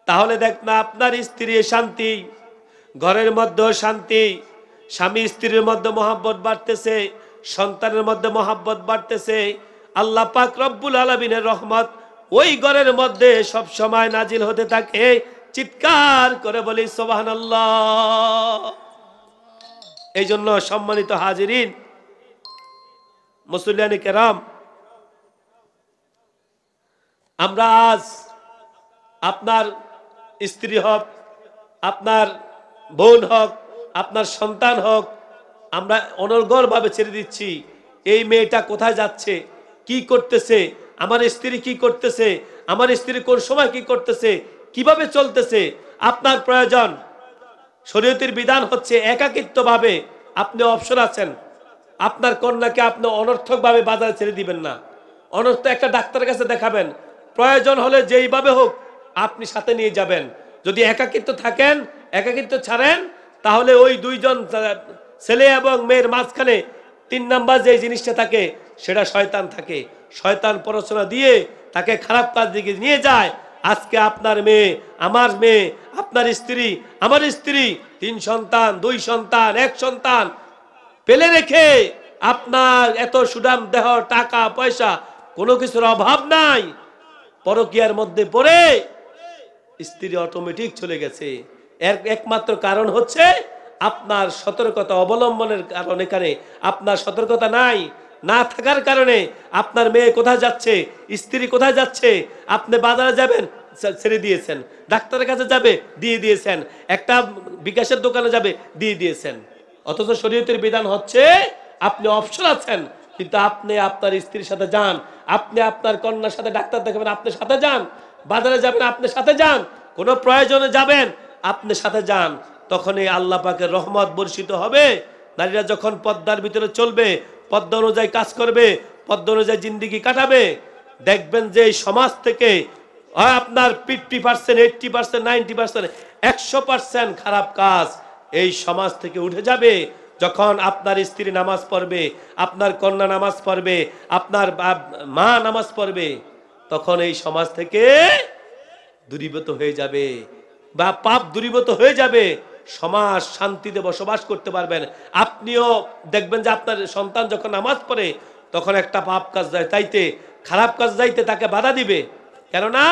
তাহলে দেখ না আপনার স্ত্রী শান্তি ঘরের মধ্যেও শান্তি স্বামী স্ত্রীর মধ্যে মহাব্বত বাড়তেছে সন্তানের মধ্যে মহাব্বত বাড়তেছে আল্লাহ পাক রব্বুল আলমিনের রহমত ওই গড়ের মধ্যে সব সময় নাজিল হতে থাকে চিৎকার করে বলি সোবাহান এই জন্য সম্মানিত হাজিরিন মুসুলিয়ানি কেরাম আমরা আজ আপনার স্ত্রী হক আপনার বোন হক আপনার সন্তান হোক আমরা অনর্গলভাবে ছেড়ে দিচ্ছি এই মেয়েটা কোথায় যাচ্ছে কি করতেছে আমার স্ত্রী কি করতেছে আমার স্ত্রী কোন সময় কি করতেছে কিভাবে চলতেছে আপনার প্রয়োজন শরীয়তির বিধান হচ্ছে একাকিত্বভাবে আপনি অপশন আছেন আপনার কন্যাকে আপনি অনর্থকভাবে বাজারে ছেড়ে দিবেন না অনর্থ একটা ডাক্তারের কাছে দেখাবেন প্রয়োজন হলে যেইভাবে হোক আপনি সাথে নিয়ে যাবেন যদি একাকিত্ব থাকেন একাকিত্ব ছাড়েন তাহলে ওই দুইজন ছেলে এবং মেয়ের মাঝখানে তিন নাম্বার যে জিনিসটা থাকে সেটা শয়তান থাকে শয়তান পড়াশোনা দিয়ে তাকে খারাপ কাজ দিকে নিয়ে যায় আজকে আপনার মেয়ে আমার মেয়ে আপনার স্ত্রী আমার স্ত্রী তিন সন্তান দুই সন্তান এক সন্তান পেলে রেখে আপনার এত সুনাম দেহ টাকা পয়সা কোনো কিছুর অভাব নাই পরকিয়ার মধ্যে পড়ে স্ত্রী অটোমেটিক চলে গেছে এর একমাত্র কারণ হচ্ছে আপনার সতর্কতা অবলম্বনের কারণে কারণে আপনার সতর্কতা নাই না থাকার কারণে আপনার মেয়ে কোথায় যাচ্ছে স্ত্রী কোথায় যাচ্ছে আপনি বাজারে যাবেন ছেড়ে দিয়েছেন ডাক্তারের কাছে যাবে দিয়ে দিয়েছেন একটা বিকাশের দোকানে যাবে দিয়ে দিয়েছেন অথচ শরীয়তের বিধান হচ্ছে আপনি অপশন আছেন কিন্তু আপনি আপনার স্ত্রীর সাথে যান আপনি আপনার কন্যার সাথে ডাক্তার দেখাবেন আপনার সাথে যান বাজারে যাবেন আপনার সাথে যান কোনো প্রয়োজনে যাবেন আপনি সাথে যান তখনই আল্লাহ পাকের রহমত বর্ষিত হবে নারীরা যখন পদ্মার ভিতরে চলবে পদ্মা অনুযায়ী কাজ করবে পদ্মা অনুযায়ী জিন্দিগি কাটাবে দেখবেন যে সমাজ থেকে আপনার fifty percent eighty percent ninety percent একশো পার্সেন্ট খারাপ কাজ এই সমাজ থেকে উঠে যাবে যখন আপনার স্ত্রী নামাজ পড়বে আপনার কন্যা নামাজ পড়বে আপনার মা নামাজ পড়বে তখন এই সমাজ থেকে দূরীভূত হয়ে যাবে বা পাপ দূরীভূত হয়ে যাবে সমাজ শান্তিতে বসবাস করতে পারবেন আপনিও দেখবেন যে আপনার সন্তান যখন নামাজ পড়ে তখন একটা পাপ কাজ যায় তাইতে খারাপ কাজ যাইতে তাকে বাধা দিবে কেননা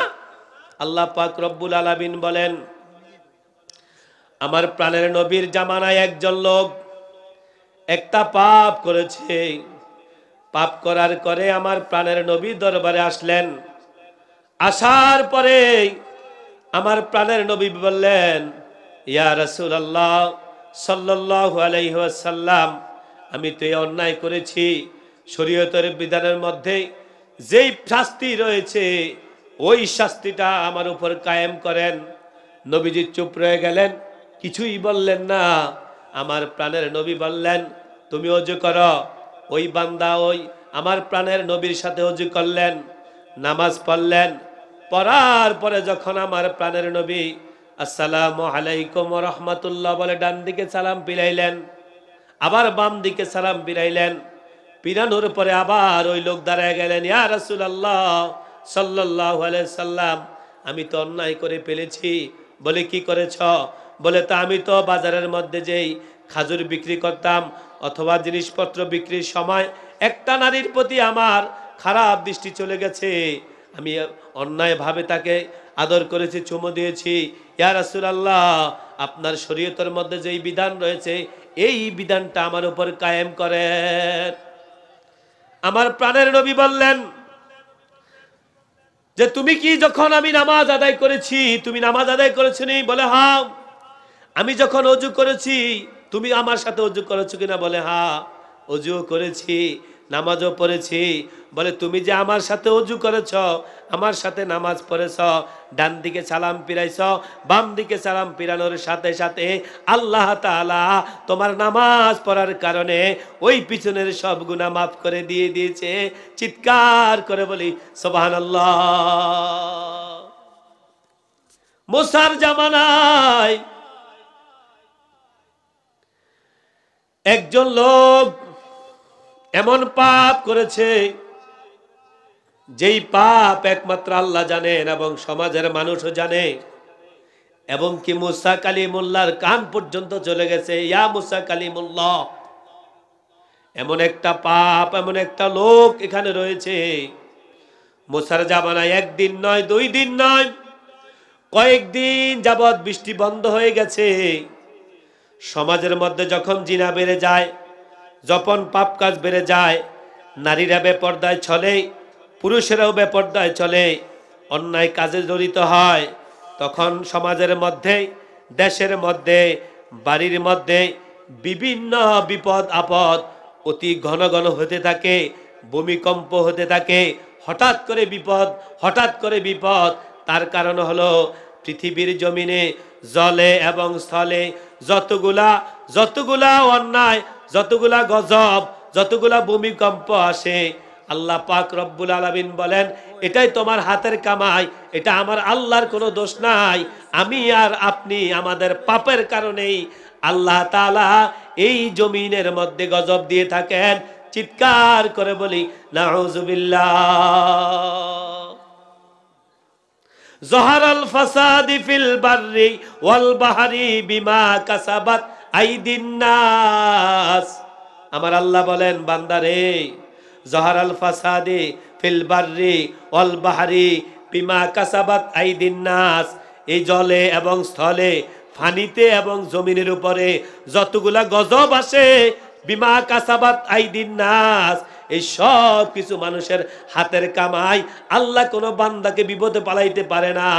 আল্লাহ পাক রব্বুল আলমিন বলেন আমার প্রাণের নবীর জামানায় একজন লোক একটা পাপ করেছে পাপ করার করে আমার প্রাণের নবী দরবারে আসলেন আসার পরে আমার প্রাণের নবী বললেন ইয়া রসুল আল্লাহ সাল্লু আলহ্লাম আমি তো এই অন্যায় করেছি শরীয়তের বিধানের মধ্যে যেই শাস্তি রয়েছে ওই শাস্তিটা আমার উপর কায়েম করেন নবীজি চুপ রয়ে গেলেন কিছুই বললেন না আমার প্রাণের নবী বললেন তুমি অজু করো ওই বান্দা ওই আমার প্রাণের নবীর সাথে অজু করলেন নামাজ পড়লেন পড়ার পরে যখন আমার প্রাণের নবী আসসালাম আলাইকুম রহমাতুল্লাহ বলে ডান দিকে সালাম পিলাইলেন আবার বাম দিকে সালাম পিলাইলেন পিরানোর পরে আবার ওই লোক দাঁড়ায় গেলেন ইয়া রাসুল আল্লাহ সাল্লাহ সাল্লাম আমি তো অন্যায় করে ফেলেছি বলে কি করেছ বলে তা আমি তো বাজারের মধ্যে যেই খাজুর বিক্রি করতাম অথবা জিনিসপত্র বিক্রির সময় একটা নারীর প্রতি আমার খারাপ দৃষ্টি চলে গেছে আমি অন্যায়ভাবে তাকে আদর করেছি চুমো দিয়েছি ইয়া রাসুলাল্লাহ আপনার শরীয়তের মধ্যে যেই বিধান রয়েছে এই বিধানটা আমার উপর কায়েম করেন আমার প্রাণের নবী বললেন যে তুমি কি যখন আমি নামাজ আদায় করেছি তুমি নামাজ আদায় করেছো নি বলে হা হ্যাঁ। আমি যখন অজু করেছি তুমি আমার সাথে অজু করেছো কিনা বলে হা হ্যাঁ, অজুও করেছি নামাজও পড়েছি বলে তুমি যে আমার সাথে অজু করেছ আমার সাথে নামাজ পড়েছ ডান দিকে সালাম পিরাইছ বাম দিকে সালাম পিরানোর সাথে সাথে আল্লাহ তালা তোমার নামাজ পড়ার কারণে ওই পিছনের সব গুণা মাফ করে দিয়ে দিয়েছে চিৎকার করে বলি সোবাহান মোসার জামানায় একজন লোক এমন পাপ করেছে যেই পাপ একমাত্র আল্লাহ জানেন এবং সমাজের মানুষও জানে এবং কি মুসা কালিমুল্লার কান পর্যন্ত চলে গেছে ইয়া মুসা কালিমুল্লাহ এমন একটা পাপ এমন একটা লোক এখানে রয়েছে মুসার জামানায় একদিন নয় দুই দিন নয় কয়েকদিন যাবৎ বৃষ্টি বন্ধ হয়ে গেছে সমাজের মধ্যে যখন জিনা বেড়ে যায় যখন পাপ কাজ বেড়ে যায় নারীরা বেপর্দায় চলে পুরুষেরাও বেপর্দায় চলে অন্যায় কাজে জড়িত হয় তখন সমাজের মধ্যে দেশের মধ্যে বাড়ির মধ্যে বিভিন্ন বিপদ আপদ অতি ঘন ঘন হতে থাকে ভূমিকম্প হতে থাকে হঠাৎ করে বিপদ হঠাৎ করে বিপদ তার কারণ হলো পৃথিবীর জমিনে জলে এবং স্থলে যতগুলা যতগুলা অন্যায় যতগুলা গজব যতগুলা ভূমিকম্প আসে আল্লাহ পাক রব্বুল আলমিন বলেন এটাই তোমার হাতের কামাই এটা আমার আল্লাহর কোনো দোষ নাই আমি আর আপনি আমাদের পাপের কারণেই আল্লাহ তালা এই জমিনের মধ্যে গজব দিয়ে থাকেন চিৎকার করে বলি নাহজুবিল্লা জহারাল ফাসাদি ফিল বাররি ওয়াল বাহারি বিমা কাসাবাত আমার আল্লাহ বলেন বান্দারে জহার আল ফাসাদে ফিল বাররি অল বাহারি বিমা কাসাবাত আইদিন নাস এই জলে এবং স্থলে ফানিতে এবং জমিনের উপরে যতগুলা গজব আসে বিমা কাসাবাত আইদিন নাস এই সব কিছু মানুষের হাতের কামাই আল্লাহ কোনো বান্দাকে বিপদে পালাইতে পারে না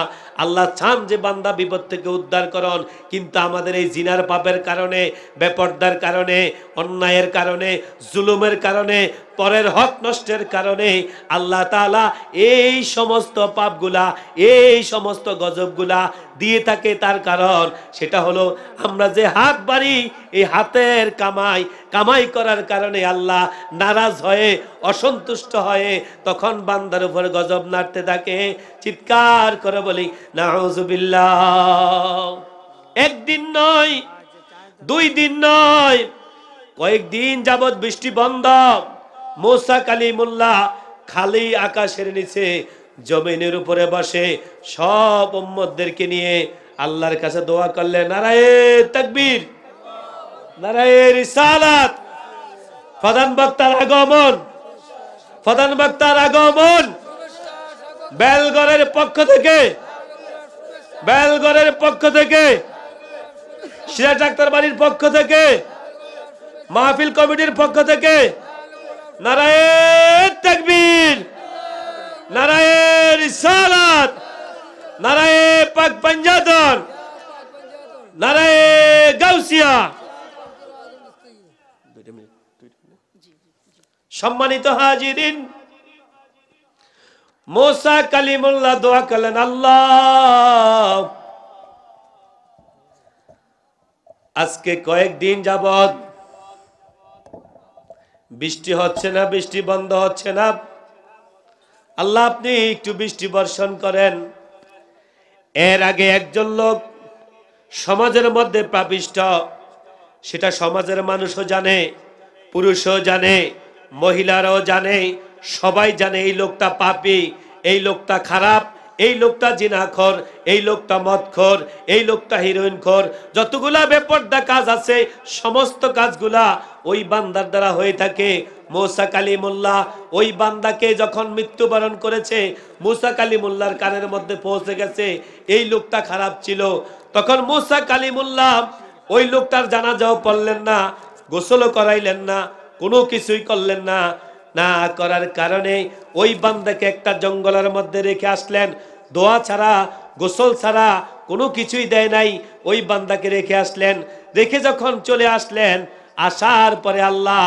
আল্লাহ চান যে বান্দা বিপদ থেকে উদ্ধার করন কিন্তু আমাদের এই জিনার পাপের কারণে বেপর্দার কারণে অন্যায়ের কারণে জুলুমের কারণে পরের হক নষ্টের কারণে আল্লাহ তালা এই সমস্ত পাপগুলা এই সমস্ত গজবগুলা দিয়ে থাকে তার কারণ সেটা হলো আমরা যে হাত বাড়ি এই হাতের কামাই কামাই করার কারণে আল্লাহ নারাজ হয়ে অসন্তুষ্ট হয়ে তখন বান্দার উপর গজব নাড়তে থাকে চিৎকার করে বলি একদিন নয় দুই দিন নয় কয়েকদিন যাবৎ বৃষ্টি বন্ধ মোসা মোল্লা খালি আকাশের নিচে জমিনের উপরে বসে সব উম্মদদেরকে নিয়ে আল্লাহর কাছে দোয়া করলে নারায়ে তাকবীর নারায়ে রিসালাত প্রধান বক্তার আগমন প্রধান বক্তার আগমন বেলগড়ের পক্ষ থেকে বেলগড়ের পক্ষ থেকে সিরাজ ডাক্তার বাড়ির পক্ষ থেকে মাহফিল কমিটির পক্ষ থেকে নারায়ণ তাকবীর নারায়ণ ইসালাত নারায়ণ পাক পঞ্জাতন নারায়ণ গাউসিয়া সম্মানিত হাজিরিন মোসা কালিমুল্লাহ দোয়া করলেন আল্লাহ আজকে কয়েকদিন যাবৎ বৃষ্টি হচ্ছে না বৃষ্টি বন্ধ হচ্ছে না আল্লাহ আপনি একটু বৃষ্টি বর্ষণ করেন এর আগে একজন লোক সমাজের মধ্যে প্রাপিষ্ট সেটা সমাজের মানুষও জানে পুরুষও জানে মহিলারাও জানে সবাই জানে এই লোকটা পাপি এই লোকটা খারাপ এই লোকটা জিনাখর এই লোকটা মদখর এই লোকটা হিরোইন খর যতগুলা বেপর্দা কাজ আছে সমস্ত কাজগুলা ওই বান্দার দ্বারা হয়ে থাকে মৌসা কালিমুল্লাহ ওই বান্দাকে যখন মৃত্যুবরণ করেছে মুসা কালিমুল্লার কানের মধ্যে পৌঁছে গেছে এই লোকটা খারাপ ছিল তখন মুসা কালিমুল্লাহ ওই লোকটার জানাজাও পড়লেন না গোসলও করাইলেন না কোনো কিছুই করলেন না না করার কারণে ওই বান্দাকে একটা জঙ্গলের মধ্যে রেখে আসলেন দোয়া ছাড়া গোসল ছাড়া কোনো কিছুই দেয় নাই ওই বান্দাকে রেখে আসলেন রেখে যখন চলে আসলেন আসার পরে আল্লাহ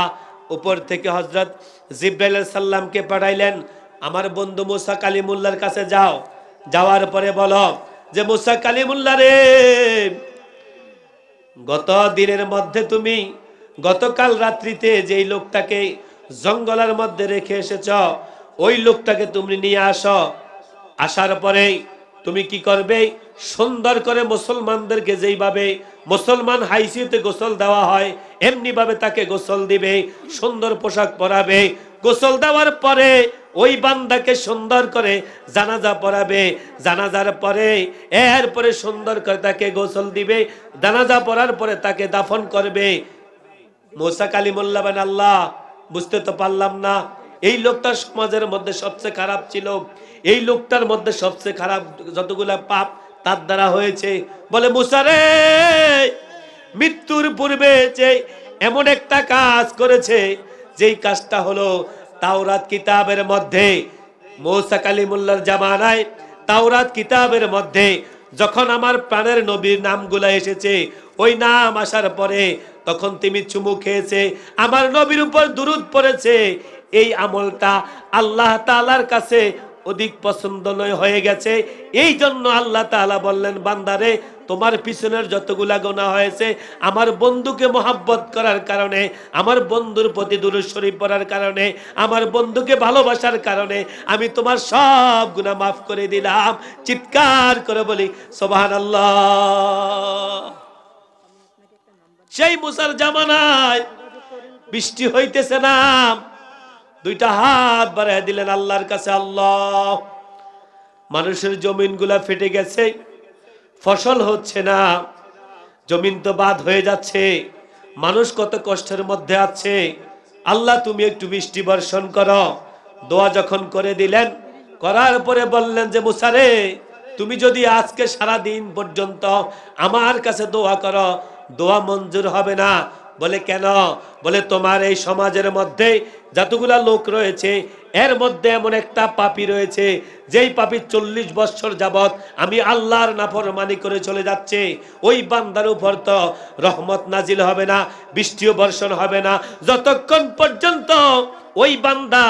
উপর থেকে হজরত জিব্রাইল সাল্লামকে পাঠাইলেন আমার বন্ধু মুসা কালিমুল্লার কাছে যাও যাওয়ার পরে বলো যে মুসা কালিমুল্লা রে গত দিনের মধ্যে তুমি গতকাল রাত্রিতে যেই লোকটাকে জঙ্গলের মধ্যে রেখে এসেছ ওই লোকটাকে তুমি নিয়ে আসো আসার পরেই তুমি কি করবে সুন্দর করে মুসলমানদেরকে যেইভাবে মুসলমান হাইসিতে গোসল দেওয়া হয় এমনি ভাবে তাকে গোসল দিবে সুন্দর পোশাক পরাবে গোসল দেওয়ার পরে ওই বান্দাকে সুন্দর করে জানাজা পরাবে জানাজার পরে এরপরে সুন্দর করে তাকে গোসল দিবে জানাজা পরার পরে তাকে দাফন করবে মোসা কালিমুল্লাহ আল্লাহ বুঝতে তো পারলাম না এই লোকটার সমাজের মধ্যে সবচেয়ে খারাপ ছিল এই লোকটার মধ্যে সবচেয়ে খারাপ যতগুলা পাপ তার দ্বারা হয়েছে বলে মুসারে মৃত্যুর পূর্বে যে এমন একটা কাজ করেছে যেই কাজটা হলো তাওরাত কিতাবের মধ্যে মৌসা কালিমুল্লার জামানায় তাওরাত কিতাবের মধ্যে যখন আমার প্রাণের নবীর নামগুলো এসেছে ওই নাম আসার পরে তখন তুমি চুমু খেয়েছে আমার নবীর উপর দুরুদ পড়েছে এই আমলটা আল্লাহ তালার কাছে অধিক পছন্দ নয় হয়ে গেছে এই জন্য আল্লাহ তালা বললেন বান্দারে তোমার পিছনের যতগুলা গোনা হয়েছে আমার বন্ধুকে মোহাব্বত করার কারণে আমার বন্ধুর প্রতি দূরস্বরী পড়ার কারণে আমার বন্ধুকে ভালোবাসার কারণে আমি তোমার সব গুণা মাফ করে দিলাম চিৎকার করে বলি সোবাহ আল্লাহ সেই মুসার জামানায় বৃষ্টি হইতেছে না দুইটা হাত বাড়াই দিলেন আল্লাহর কাছে আল্লাহ মানুষের গুলা ফেটে গেছে ফসল হচ্ছে না জমিন তো বাদ হয়ে যাচ্ছে মানুষ কত কষ্টের মধ্যে আছে আল্লাহ তুমি একটু বৃষ্টি বর্ষণ করো দোয়া যখন করে দিলেন করার পরে বললেন যে মুসারে তুমি যদি আজকে সারা দিন পর্যন্ত আমার কাছে দোয়া করো দোয়া মঞ্জুর হবে না বলে কেন বলে তোমার এই সমাজের মধ্যে যতগুলা লোক রয়েছে এর মধ্যে এমন একটা পাপি রয়েছে যেই পাপি চল্লিশ বছর যাবৎ আমি আল্লাহর নাফরমানি করে চলে যাচ্ছে ওই বান্দার উপর তো রহমত নাজিল হবে না বৃষ্টিও বর্ষণ হবে না যতক্ষণ পর্যন্ত ওই বান্দা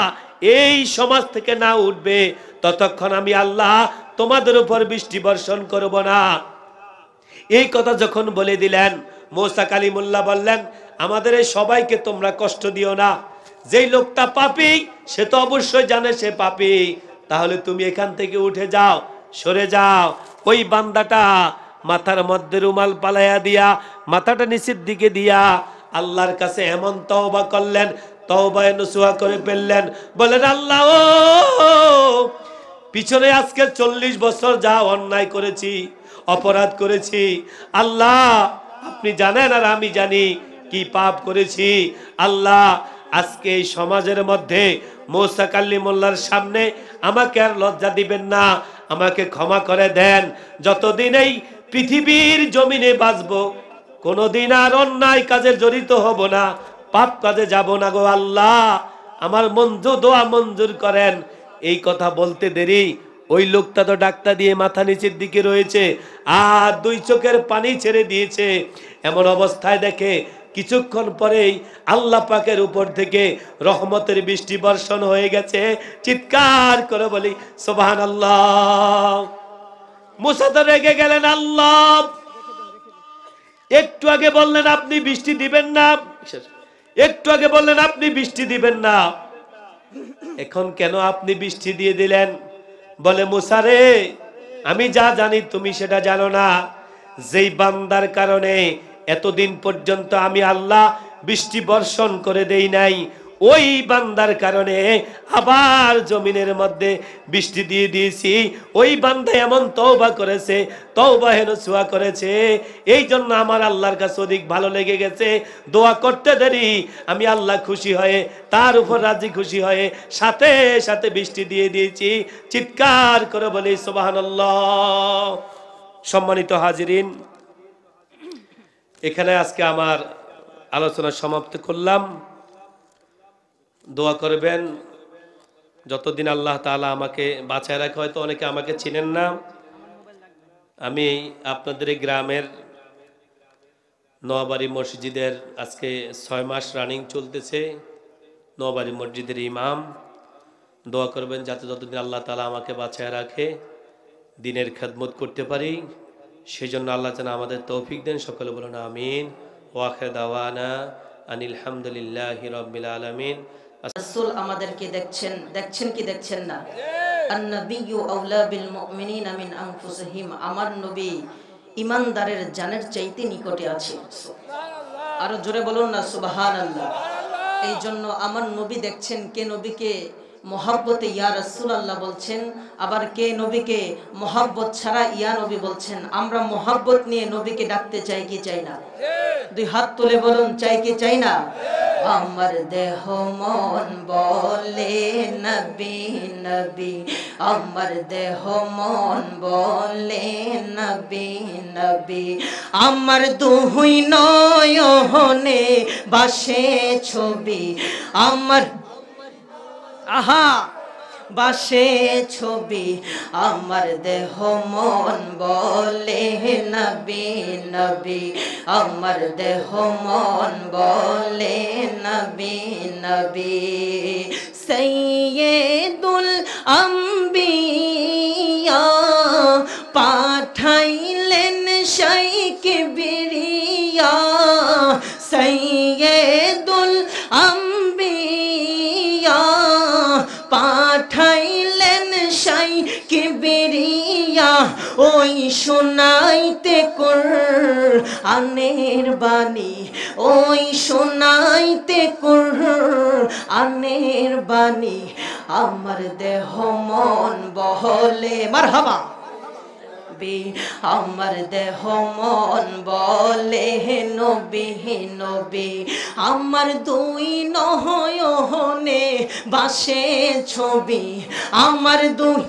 এই সমাজ থেকে না উঠবে ততক্ষণ আমি আল্লাহ তোমাদের উপর বৃষ্টি বর্ষণ করব না এই কথা যখন বলে দিলেন মোসা কালিমুল্লাহ বললেন আমাদের এই সবাইকে তোমরা কষ্ট দিও না যেই লোকটা পাপি সে তো অবশ্যই জানে সে পাপি তাহলে তুমি এখান থেকে উঠে যাও সরে যাও ওই বান্দাটা মাথার মধ্যে রুমাল পালাইয়া দিয়া মাথাটা নিচের দিকে দিয়া আল্লাহর কাছে এমন তওবা করলেন তওবায় নসুয়া করে ফেললেন বলেন আল্লাহ পিছনে আজকে চল্লিশ বছর যা অন্যায় করেছি অপরাধ করেছি আল্লাহ আপনি জানেন আর আমি জানি কি পাপ করেছি আল্লাহ আজকে এই সমাজের মধ্যে মৌসাকাল্লি মোল্লার সামনে আমাকে আর লজ্জা দিবেন না আমাকে ক্ষমা করে দেন যতদিন এই পৃথিবীর জমিনে বাঁচবো কোনোদিন আর অন্যায় কাজে জড়িত হব না পাপ কাজে যাব না গো আল্লাহ আমার মঞ্জু দোয়া মঞ্জুর করেন এই কথা বলতে দেরি ওই লোকটা তো ডাক্তার দিয়ে মাথা নিচের দিকে রয়েছে আর দুই চোখের পানি ছেড়ে দিয়েছে এমন অবস্থায় দেখে কিছুক্ষণ পরেই আল্লাহ পাকের উপর থেকে রহমতের বৃষ্টি বর্ষণ হয়ে গেছে চিৎকার করে বলি সোভান আল্লাহ মুসা তো রেগে গেলেন আল্লাহ একটু আগে বললেন আপনি বৃষ্টি দিবেন না একটু আগে বললেন আপনি বৃষ্টি দিবেন না এখন কেন আপনি বৃষ্টি দিয়ে দিলেন বলে মুসারে আমি যা জানি তুমি সেটা জানো না যেই বান্দার কারণে এতদিন পর্যন্ত আমি আল্লাহ বৃষ্টি বর্ষণ করে দেই নাই ওই বান্দার কারণে আবার জমিনের মধ্যে বৃষ্টি দিয়ে দিয়েছি ওই বান্দা এমন তৌবা করেছে তৌবা হেন ছোয়া করেছে এই জন্য আমার আল্লাহর কাছে অধিক ভালো লেগে গেছে দোয়া করতে দেরি আমি আল্লাহ খুশি হয়ে তার উপর রাজি খুশি হয়ে সাথে সাথে বৃষ্টি দিয়ে দিয়েছি চিৎকার করে বলি সোবাহান্লাহ সম্মানিত হাজিরিন এখানে আজকে আমার আলোচনা সমাপ্ত করলাম দোয়া করবেন যতদিন আল্লাহ তালা আমাকে বাঁচায় রাখে হয়তো অনেকে আমাকে চিনেন না আমি আপনাদের এই গ্রামের নোয়াবাড়ি মসজিদের আজকে ছয় মাস রানিং চলতেছে নবাড়ি মসজিদের ইমাম দোয়া করবেন যাতে যতদিন আল্লাহ তালা আমাকে বাঁচায় রাখে দিনের খেদমত করতে পারি সেজন্য আল্লাহ যেন আমাদের তৌফিক দেন সকলে বলুন আমিন ওয়াখে দাওয়ানা আনিল হামদুলিল্লাহ হিরবিল আলমিন রাসূল আমাদেরকে দেখছেন দেখছেন কি দেখছেন না আন-নাবিয়্যু বিল মুমিনিনা মিন আনফুসিহিম আমার নবী ইমানদারের জানের চাইতে নিকটে আছে আরো জোরে বলুন না সুবহানাল্লাহ এই জন্য আমার নবী দেখছেন কে নবীকে মোহাব্বতে ইয়া রসুলাল্লাহ বলছেন আবার কে নবীকে মোহাব্বত ছাড়া ইয়া নবী বলছেন আমরা মোহাব্বত নিয়ে নবীকে ডাকতে চাই কি চাই না দুই হাত তুলে বলুন চাই কি চাই না আমার দেহ মন বলে নবী নবী আমার দেহ মন বলে নবী নবী আমার দুহুই হনে বাসে ছবি আমার আহা বাসে ছবি আমার দেহ মন বলে নবী নবী আমার দেহ মন বলে নবী নবী সৈয়দুল আম্বিয়া পাঠাইলেন শৈক বিরিয়া পাঠাইলেন সাই কে বেরিয়া ওই শোনাইতে কর আনের বাণী ওই শোনাইতে কর আনের বাণী আমার দেহ মন বহলে মার হাবা নবী আমার দেহ মন বলে হে নবী হে নবী আমার দুই নহয়নে বাসে ছবি আমার দুই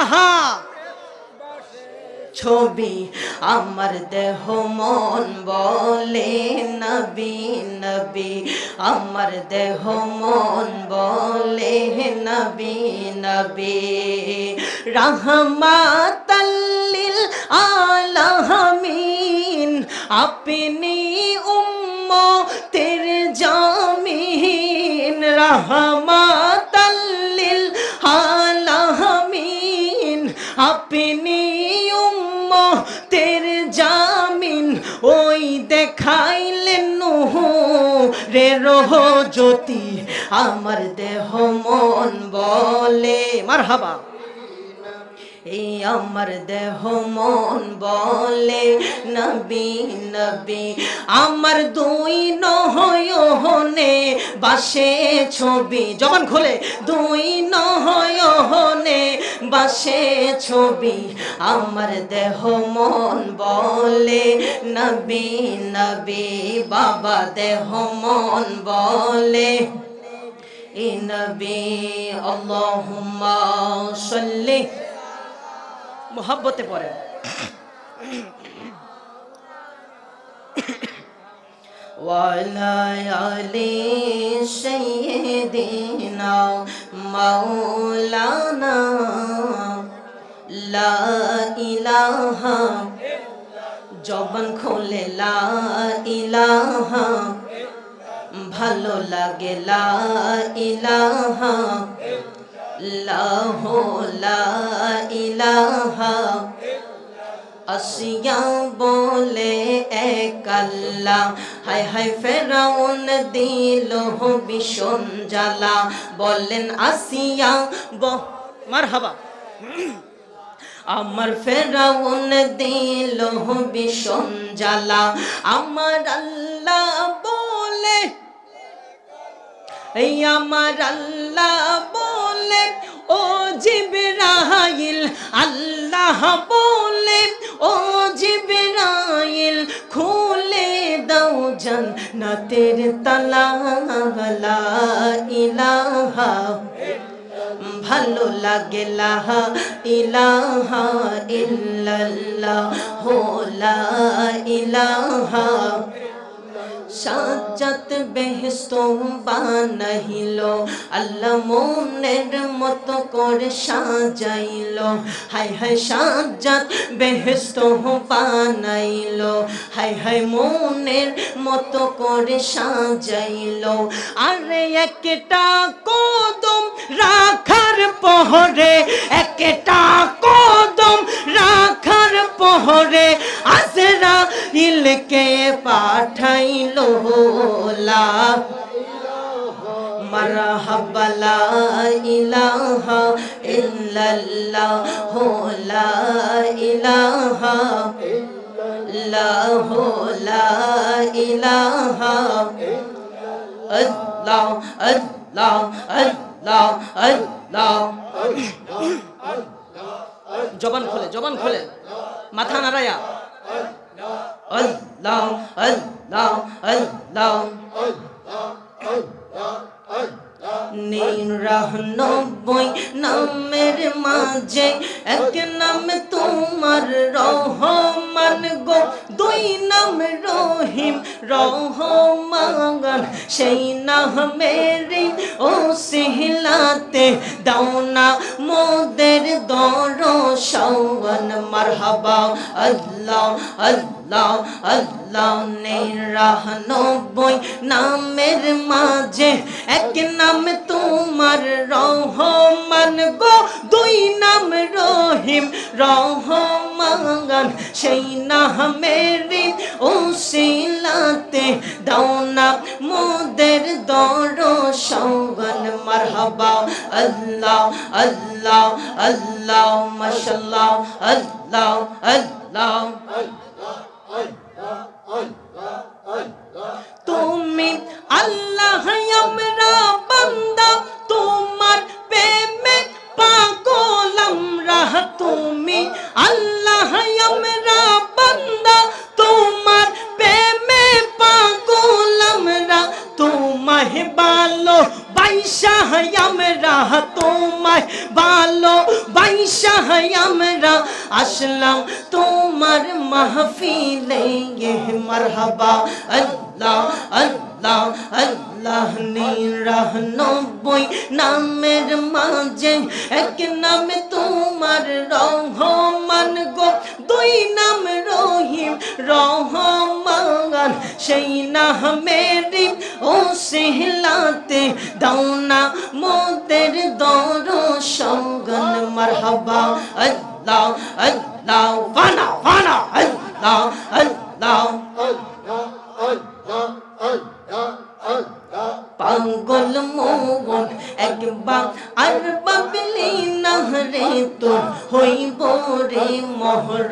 আহা ছবি আমার দেহ মন বলে নবী নবী আমার দেহ মন বলে নবী নবী রহমাতাল্লিল আলামিন আপনি উম্ম উম্মতের জামিন রহমাতাল রে রহ জ্যোতি আমার দেহ মন বলে মার হাবা এই আমার দেহ মন বলে নবী নবী আমার দুই নহনে বাসে ছবি যখন খোলে দুই নহনে বাসে ছবি আমার দেহ মন বলে নবী নবী বাবা দেহ মন বলে নবী অল্লাহ সল্লি মোহাব্বতে পড়ে জবন লা খোলে লা ভালো লাগে লা ইলাহা الله لا إله আসিয়া বলে এক আল্লাহ হায় হায় ফেরাউন দিল ভীষণ জ্বালা বলেন আসিয়া ব মার হাবা আমার ফেরাউন দিল ভীষণ জ্বালা আমার আল্লাহ বলে এই আমার আল্লাহ বলে ও জিবরাইল আল্লাহ বলে ও জিবরাইল খুলে দাও জান্নাতের তালা ইলাহা ভালো লাগে ইলাহা ইল্লাল্লাহ হোলা লা ইলাহা সাজাত আল্লাহ মনের মতো করে সাজাইল হাই হাই সাজাত মনের মতো করে সাজাইল আরে একটা কদম রাখার পহরে একটা কদম রাখার প্রহরে আসেরা ইলকে পাঠাইল লা مرحبا لا إله إلا الله لا إله الله لا إله الله الله الله الله জবান খোলে জবান খোলে মাথা নাড়ায়া আল্লাহ আল্লাহ আল্লাহ আল্লাহ আল্লাহ আল্লাহ নিরানব্বই নামের মাঝে এক নাম তোমার রহমান গো দুই নাম রহিম রহমান সেই নামের ও সিহিলাতে দাও না মোদের দর সৌন মারহাবা আল্লাহ আল্লাহ আল্লাহ আল্লাহ নিরানব্বই নামের মাঝে এক নাম তোমার রহমান গো দুই নাম রহিম রহমান সেই নামেরি ও শিলাতে দাও না মোদের দর সৌগন মারহাবা আল্লাহ আল্লাহ আল্লাহ মাশাল্লাহ আল্লাহ আল্লাহ আল্লাহ اللہ اللہ عمرہ بندہ تم پے میں پاک لم رہا تم اللہ عمرہ بندہ تم پے میں پاک لمرہ তোমায় ভালো বাইশাহ আমরা তোমায় ভালো বাইশাহ আমরা আসলাম তোমার মাহফিলে মারহাবা আল্লাহ আল্লাহ আল্লাহ নব্বই নামের মাঝে এক নাম তোমার রহমান গো দুই নাম রহিম রহমান সেই নামেরি ও সেহলাতে দাও না মোদের দর্শন মারহাবা আল্লাহ আল্লাহ ফানা ফানা আল্লাহ আল্লাহ পাগল মোহন থাকবা আর বাবলি নহরে তোর হইব রে মোহর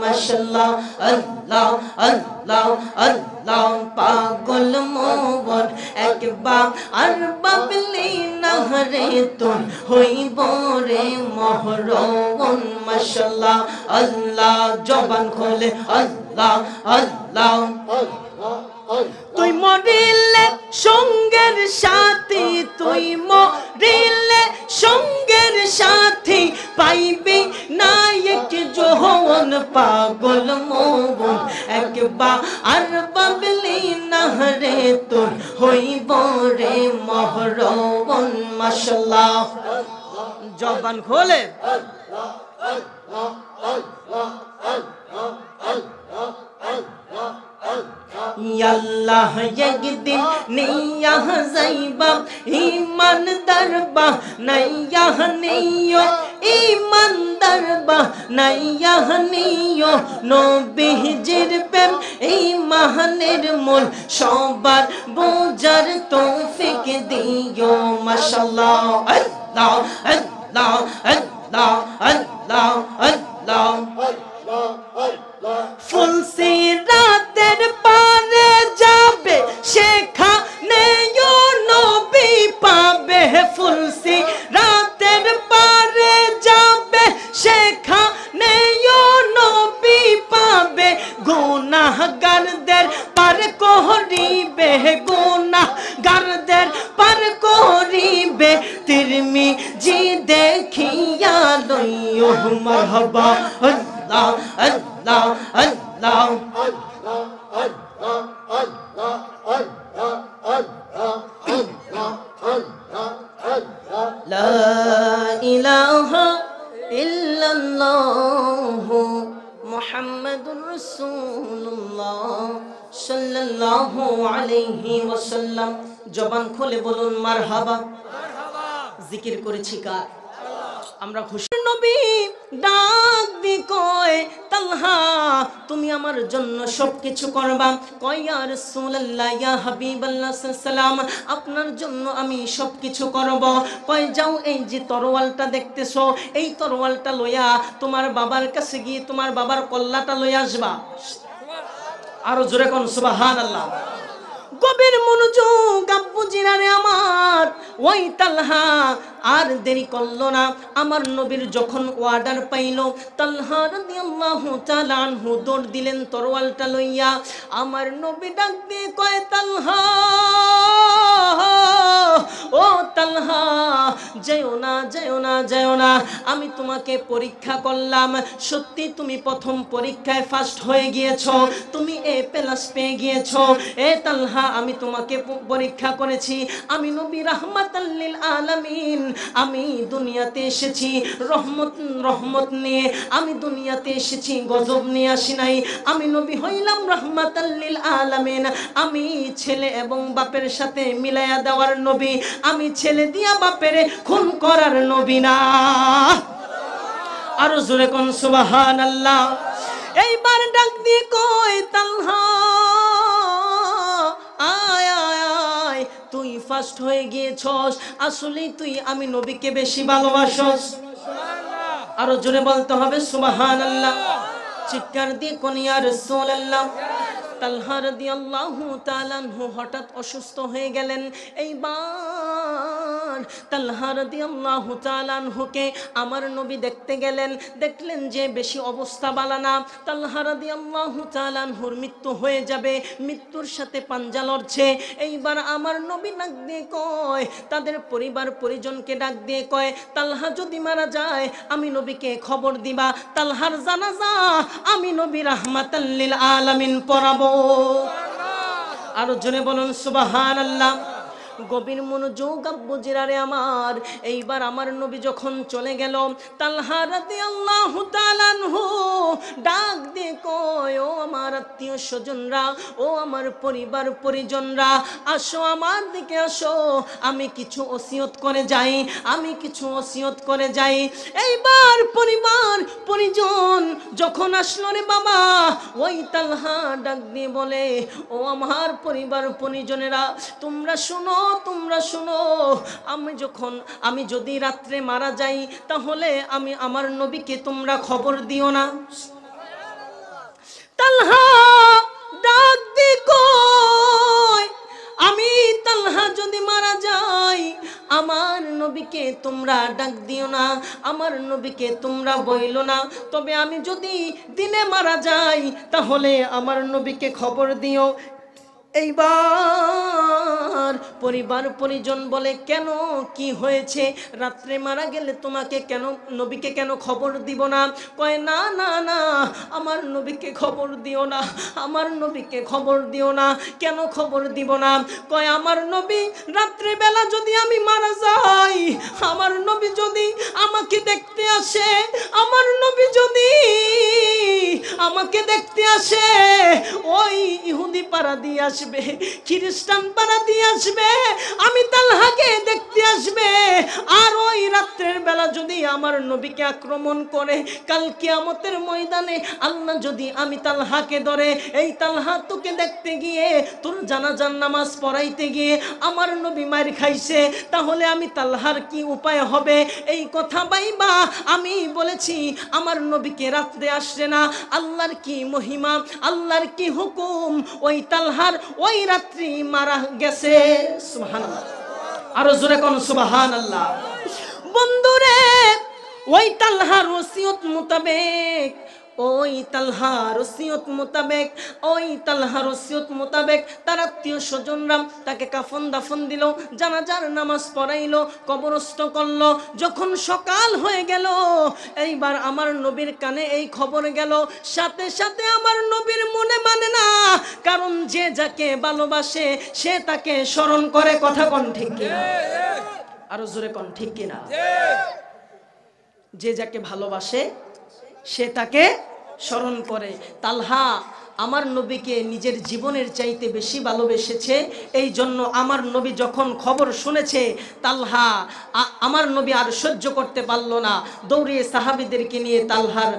মশলা আল্লাহ আল্লাহ আল্লাহ পাগল মোবর একবার আর বাবলি নহরে তোর হইব রে মোহর মশলা আল্লাহ জবান খোলে আল্লাহ আল্লাহ আল্লাহ তুই মরিলে সঙ্গের সাথী তুই মরিলে সঙ্গের সাথী পাইবি না এক জোহন পাগল মোবন একবার আর বাবলি নাহরে তোর হইব রে মহরবন মশলা জবান খোলে আল্লাহ আল্লাহ আল্লাহ আল্লাহ আল্লাহ একদিন নিয়া যাইবা ইমান দরবা নাইয়া নিও ইমান দরবা নাইয়া নিও নবীজির প্রেম এই মাহানের মূল সবার বোঝার তৌফিক দিও মাশাআল্লাহ আল্লাহ আল্লাহ আল্লাহ আল্লাহ আল্লাহ আল্লাহ আল্লাহ ফুলসি রাতের পারে যাবে সেখানে নবী পাবে ফুলসি রাতের পারে যাবে সেখানে নবী পাবে গুনাহগারদের পার করিবে গুনাহগারদের পার করিবে তিরমি জি দেখিয়া লইও মরহবা Allah, Allah, Allah, Allah, Allah, Allah, Allah, Allah, Allah, Allah, Allah. La ilaha illallah. محمد رسول الله صلى الله عليه وسلم জবান খুলে বলুন মারহাবা জিকির করেছি কার আমরা খুশি নবী ডাক দি কয় তালহা তুমি আমার জন্য সব কিছু করবা কয়ার রসুল্লাহ ইয়া হাবিবাল্লাহ সাল্লাম আপনার জন্য আমি সব কিছু করব কয় যাও এই যে তরোয়ালটা দেখতেছো এই তরোয়ালটা লইয়া তোমার বাবার কাছে গিয়ে তোমার বাবার কল্লাটা লইয়া আসবা আরো জোরে কোন সুবাহান আল্লাহ গভীর মনোযোগ আব্বু জিরারে আমার ওই তালহা আর দেরি করলো না আমার নবীর যখন ওয়ার্ডার পাইল তালহার দিলেন তরোয়ালটা লইয়া আমার নবী ডাক দিয়ে কয় তালহা ও তালহা যেও না যেও না যেও না আমি তোমাকে পরীক্ষা করলাম সত্যি তুমি প্রথম পরীক্ষায় ফার্স্ট হয়ে গিয়েছ তুমি এ প্লাস পেয়ে গিয়েছ এ তালহা আমি তোমাকে পরীক্ষা করেছি আমি নবী রাহমাতাল্লিল আলমিন আমি দুনিয়াতে এসেছি রহমত রহমত নিয়ে আমি দুনিয়াতে এসেছি গজব নিয়ে আসি নাই আমি নবী হইলাম রহমত আল্লিল আলমেন আমি ছেলে এবং বাপের সাথে মিলাইয়া দেওয়ার নবী আমি ছেলে দিয়া বাপের খুন করার নবী না আরো জোরে কোন সুবাহান আল্লাহ এইবার ডাক দিয়ে কয় তাল্হা ফার্স্ট হয়ে গিয়েছস আসলেই তুই আমি নবীকে বেশি ভালোবাসস আরো জোরে বলতে হবে সুবাহান আল্লাহ চিৎকার দিয়ে কোনিয়ার সোল আল্লাহ তালহা আল্লাহু তাআলাহু হঠাৎ অসুস্থ হয়ে গেলেন এইবার তালহা আল্লাহু তাআলাহুকে আমার নবী দেখতে গেলেন দেখলেন যে বেশি অবস্থা বালা না তালহা রাদিয়াল্লাহু তাআলাহুর মৃত্যু হয়ে যাবে মৃত্যুর সাথে পাঞ্জা লড়ছে এইবার আমার নবী নাক দিয়ে কয় তাদের পরিবার পরিজনকে ডাক দিয়ে কয় তালহা যদি মারা যায় আমি নবীকে খবর দিবা তালহার জানাজা আমি নবী রাহমাতাল্লিল আলমিন পড়াবো আরো জনে বলুন সুবাহান আল্লাহ গভীর মনোযোগ আব্বু জিরারে আমার এইবার আমার নবী যখন চলে গেল তালহারাতে আল্লাহ তালানহু ডাক দিয়ে কয় ও আমার আত্মীয় স্বজনরা ও আমার পরিবার পরিজনরা আসো আমার দিকে আসো আমি কিছু ওসিয়ত করে যাই আমি কিছু ওসিয়ত করে যাই এইবার পরিবার পরিজন যখন আসলো রে বাবা ওই তালহা ডাক দিয়ে বলে ও আমার পরিবার পরিজনেরা তোমরা শোনো তোমরা শোনো আমি যখন আমি যদি রাত্রে মারা যাই তাহলে আমি আমার নবীকে তোমরা খবর দিও না তালহা ডাক দি আমি তালহা যদি মারা যাই আমার নবীকে তোমরা ডাক দিও না আমার নবীকে তোমরা বইল না তবে আমি যদি দিনে মারা যাই তাহলে আমার নবীকে খবর দিও এইবার পরিবার পরিজন বলে কেন কি হয়েছে রাত্রে মারা গেলে তোমাকে কেন নবীকে কেন খবর দিব না কয় না না না আমার নবীকে খবর দিও না আমার নবীকে খবর দিও না কেন খবর দিব না কয় আমার নবী রাত্রেবেলা যদি আমি মারা যাই আমার নবী যদি আমাকে দেখতে আসে আমার নবী যদি আমাকে দেখতে আসে ওই ইহুদি পাড়া দিয়ে আসবে খ্রিস্টান পাড়া দিয়ে আসবে আমি তালহাকে দেখতে আসবে আর ওই রাত্রের বেলা যদি আমার নবীকে আক্রমণ করে কাল কিয়ামতের ময়দানে আল্লাহ যদি আমি তালহাকে ধরে এই তালহা তোকে দেখতে গিয়ে তোর জানাজান নামাজ পড়াইতে গিয়ে আমার নবী মায়ের খাইছে তাহলে আমি তালহার কি উপায় হবে এই কথা বাইবা আমি বলেছি আমার নবীকে রাত্রে আসছে না আল্লাহর আল্লাহর কি মহিমা আল্লাহর কি হুকুম ওই তালহার ওই রাত্রি মারা গেছে সুবাহান আরো জোরে কোন সুবাহান আল্লাহ বন্ধুরে ওই তালহার ওসিয়ত মোতাবেক ওই তালহা রসিয়ত মোতাবেক ওই তালহা রসিয়ত মোতাবেক তার আত্মীয় স্বজনরাম তাকে কাফন দাফন দিল জানাজার নামাজ পড়াইল কবরস্ত করল যখন সকাল হয়ে গেল এইবার আমার নবীর কানে এই খবর গেল সাথে সাথে আমার নবীর মনে মানে না কারণ যে যাকে ভালোবাসে সে তাকে স্মরণ করে কথা কন ঠিক আরো জোরে কন ঠিক কিনা যে যাকে ভালোবাসে সে তাকে স্মরণ করে তালহা আমার নবীকে নিজের জীবনের চাইতে বেশি ভালোবেসেছে এই জন্য আমার নবী যখন খবর শুনেছে তালহা আমার নবী আর সহ্য করতে পারল না দৌড়িয়ে সাহাবিদেরকে নিয়ে তালহার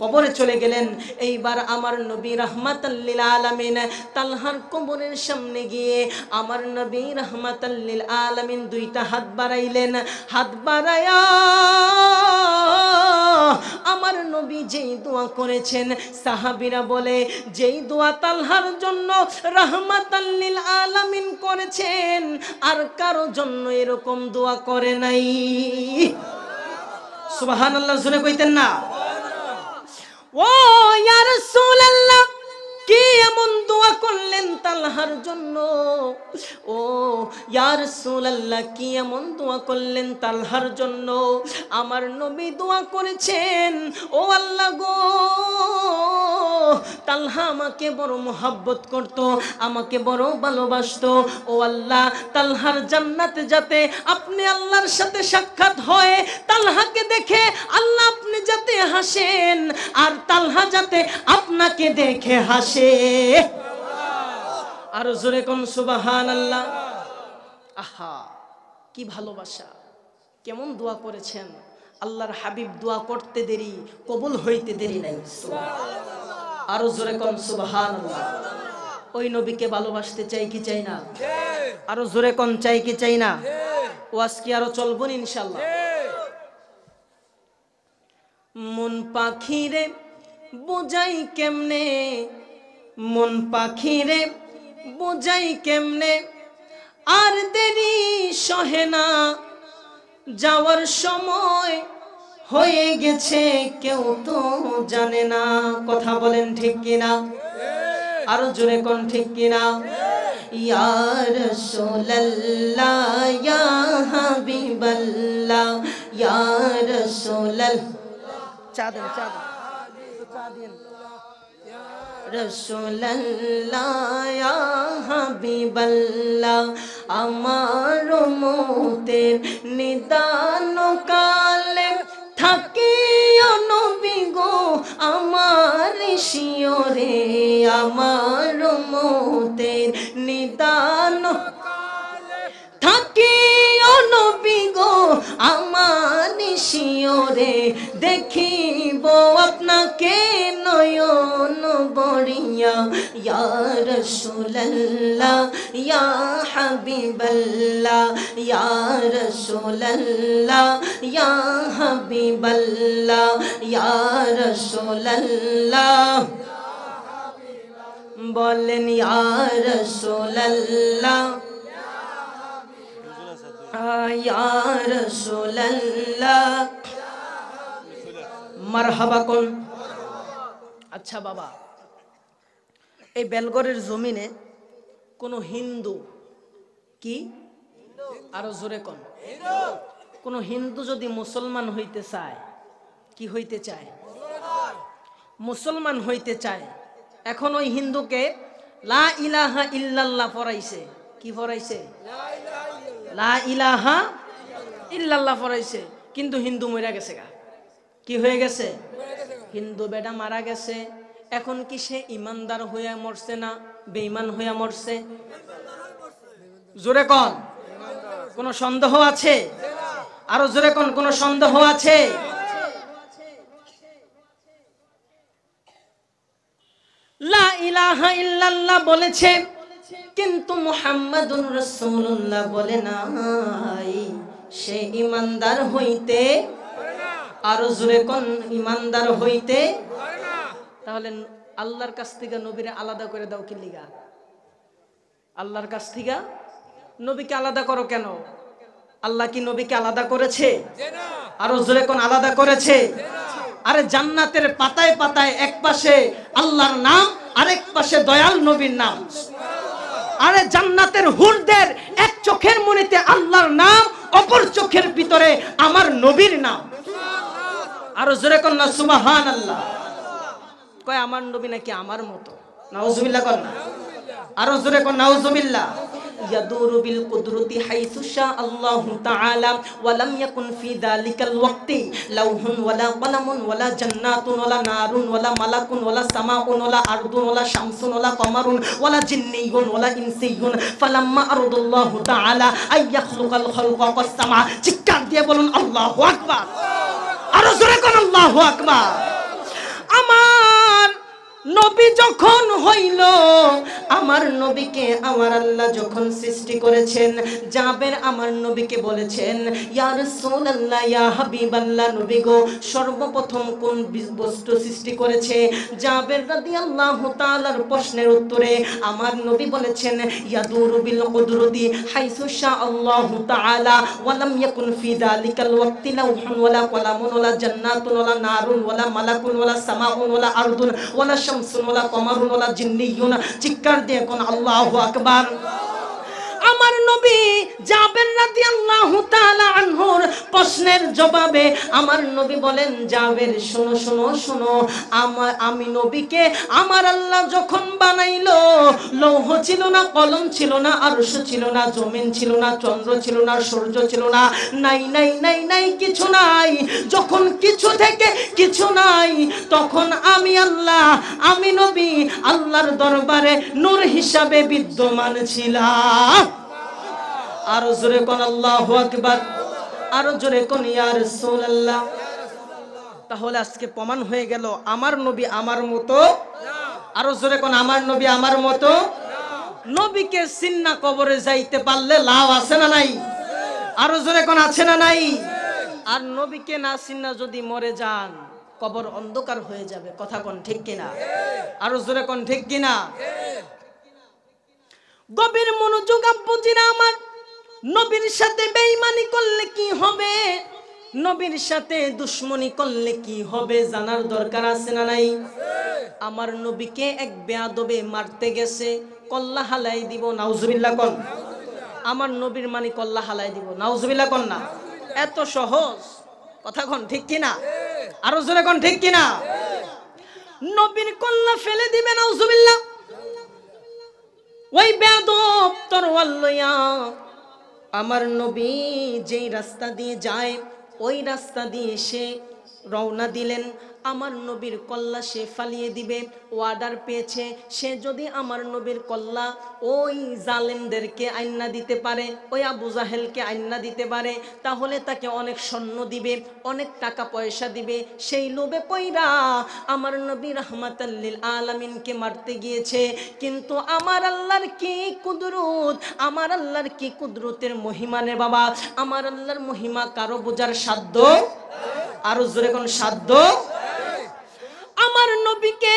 কবরে চলে গেলেন এইবার আমার নবী রহমাতাল্লিল আলমিন তালহার কবরের সামনে গিয়ে আমার নবী রহমাতাল্লিল আলমিন দুইটা হাত বাড়াইলেন হাত বাড়ায়া আমার নবী যেই দোয়া করেছেন সাহাবিরা বলে যেই দোয়া তালহার জন্য রহমাতাল্লিল আলামিন করেছেন আর কারো জন্য এরকম দোয়া করে নাই সুবাহান আল্লাহ শুনে কইতেন না ஓ யார சூழல்லாம் কে এমন দোয়া করলেন তালহার জন্য ও ইয়ার সুলাল্লাহ কি এমন দোয়া করলেন তালহার জন্য আমার নবী দোয়া করেছেন ও আল্লাহ গো তালহা আমাকে বড় মোহাব্বত করত আমাকে বড় ভালোবাসত ও আল্লাহ তালহার জান্নাতে যাতে আপনি আল্লাহর সাথে সাক্ষাৎ হয় তালহাকে দেখে আল্লাহ আপনি যাতে হাসেন আর তালহা যাতে আপনাকে দেখে হাসে আসে আরো জোরে কোন সুবাহান আল্লাহ আহা কি ভালোবাসা কেমন দোয়া করেছেন আল্লাহর হাবিব দোয়া করতে দেরি কবুল হইতে দেরি নাই আরো জোরে কম সুবাহান ওই নবীকে ভালোবাসতে চাই কি চাই না আরো জোরে কম চাই কি চাই না ও আজকে আরো চলবো ইনশাল্লাহ মন পাখিরে বোঝাই কেমনে মন পাখিরে বোঝাই কেমনে আর দেরি সহে না যাওয়ার সময় হয়ে গেছে কেউ তো জানে না কথা বলেন ঠিক কিনা আরো জোরে কোন ঠিক কিনা ইয়ার সোলাল্লা ইয়া হাবিবাল্লা ইয়ার সোলাল চাদর চাদর রসুল্লাহ হাবিবাল্লাহ আমার মতের নিদান কালে থাকি নবী আমার শিওরে আমার মতের নিদান থাকি گو سی اور دیکھ بو اپنا کے نیون بڑیا یار سولہ یبی بلہ یار سولہ یبی بلہ یار سول بولن یار سول মারহাবা আচ্ছা বাবা এই বেলগড়ের জমিনে কোনো হিন্দু কি আরো জোরে কন কোনো হিন্দু যদি মুসলমান হইতে চায় কি হইতে চায় মুসলমান হইতে চায় এখন ওই হিন্দুকে লা ইলাহা ইল্লাল্লাহ পড়াইছে কি পড়াইছে লা ইলাহা ইল্লাল্লাহ পড়াইছে কিন্তু হিন্দু মরা গেছে গা কি হয়ে গেছে হিন্দু বেটা মারা গেছে এখন কি সে ইমানদার হইয়া মরছে না বেঈমান হইয়া মরছে জোরে কন কোন সন্দেহ আছে আরো জোরে কন কোনো সন্দেহ আছে লা ইলাহা ইল্লাল্লাহ বলেছে কিন্তু মোহাম্মদুর রসুল্লাহ বলে নাই সে ইমানদার হইতে আরো জোরে কোন ইমানদার হইতে তাহলে আল্লাহর কাছ থেকে নবীরে আলাদা করে দাও কি লিগা আল্লাহর কাছ থেকে নবীকে আলাদা করো কেন আল্লাহ কি নবীকে আলাদা করেছে আরো জোরে কোন আলাদা করেছে আরে জান্নাতের পাতায় পাতায় এক পাশে আল্লাহর নাম আরেক পাশে দয়াল নবীর নাম আরে জান্নাতের হুরদের এক চোখের মনিতে আল্লাহর নাম অপর চোখের ভিতরে আমার নবীর নাম আর জোরে কন্যা সুবাহান আল্লাহ কয় আমার নবী নাকি আমার মতো নাউজুবিল্লাহ কন্যা আর জোরে কন্যা নাউজুবিল্লাহ ইয়াদুরু বিল কুদরতি হাইসু শা আল্লাহু তাআলা ওয়া লাম ইয়াকুন ফি যালিকাল ওয়াক্তি লাউহুন ওয়ালা কলামুন ওয়ালা জান্নাতুন ওয়ালা নারুন ওয়ালা মালাকুন ওয়ালা সামাউন ওয়ালা আরদুন ওয়ালা শামসুন ওয়ালা কমারুন ওয়ালা জিন্নিয়ুন ওয়ালা ইনসিয়ুন ফালাম্মা আরদাল্লাহু তাআলা আইয়াখলুকাল খালকা কাসসামা চিৎকার দিয়ে বলুন আল্লাহু আকবার আরো জোরে কোন আল্লাহু আকবার আমার নবী যখন হইল আমার নবীকে আমার আল্লাহ যখন সৃষ্টি করেছেন জাবের আমার নবীকে বলেছেন ইয়ার সোল আল্লাহ ইয়া হাবিব আল্লাহ নবী গো সর্বপ্রথম কোন বস্তু সৃষ্টি করেছে জাবের রাদি আল্লাহ তালার প্রশ্নের উত্তরে আমার নবী বলেছেন ইয়াদুর বিল কুদরতি হাইসু শাহ আল্লাহ তালা ওয়ালাম ইয়াকুন ফি যালিকাল ওয়াক্তি লাউহুন ওয়ালা কলামুন ওয়ালা জান্নাতুন ওয়ালা নারুন ওয়ালা মালাকুন ওয়ালা সামাউন ওয়ালা আরদুন ওয়ালা শামসুন ওলা কমারুন ওলা জিন্নিয়ুন চিৎকার দিয়ে কোন আল্লাহু আকবার আমার নবী জাবের রাদিয়াল্লাহু আল্লাহ আনহর প্রশ্নের জবাবে আমার নবী বলেন জাবের শোনো শোনো শোনো আমার আমি নবীকে আমার আল্লাহ যখন বানাইলো লৌহ ছিল না কলম ছিল না আর ছিল না জমিন ছিল না চন্দ্র ছিল না সূর্য ছিল না নাই নাই নাই নাই কিছু নাই যখন কিছু থেকে কিছু নাই তখন আমি আল্লাহ আমি নবী আল্লাহর দরবারে নূর হিসাবে বিদ্যমান ছিলাম আরো জোরে কোন আল্লাহ আকবর আরো জোরে কোন ইয়ার আল্লাহ তাহলে আজকে প্রমাণ হয়ে গেল আমার নবী আমার মতো আরো জোরে কোন আমার নবী আমার মতো নবীকে সিন্না কবরে যাইতে পারলে লাভ আছে না নাই আরো জোরে কোন আছে না নাই আর নবীকে না সিন্না যদি মরে যান কবর অন্ধকার হয়ে যাবে কথা কোন ঠিক কিনা আরো জোরে কোন ঠিক কিনা গভীর মনোযোগ না আমার নবীর সাথে বেঈমানি করলে কি হবে নবীর সাথে দুশ্মনী করলে কি হবে জানার দরকার আছে না নাই আমার নবীকে এক বেয়াদবে মারতে গেছে কল্লা হালাই দিব নাউজুবিল্লা কন আমার নবীর মানি কল্লা হালাই দিব নাউজুবিল্লা কন না এত সহজ কথা কন ঠিক কিনা আরো জোরে কন ঠিক কিনা নবীর কল্লা ফেলে দিবে নাউজুবিল্লা ওই বেয়াদব তরওয়াল লইয়া আমার নবী যেই রাস্তা দিয়ে যায় ওই রাস্তা দিয়ে এসে রওনা দিলেন আমার নবীর কল্লা সে ফালিয়ে দিবে অর্ডার পেয়েছে সে যদি আমার নবীর কল্লা ওই জালেমদেরকে আইন্না দিতে পারে ওই আবু জাহেলকে আইন্না দিতে পারে তাহলে তাকে অনেক স্বর্ণ দিবে অনেক টাকা পয়সা দিবে সেই লোভে কইরা আমার নবী রহমাতাল্লিল আলমিনকে মারতে গিয়েছে কিন্তু আমার আল্লাহর কি কুদরুত আমার আল্লাহর কি কুদরতের মহিমা নে বাবা আমার আল্লাহর মহিমা কারো বোঝার সাধ্য আরো জোরে কোন সাধ্য আমার নবীকে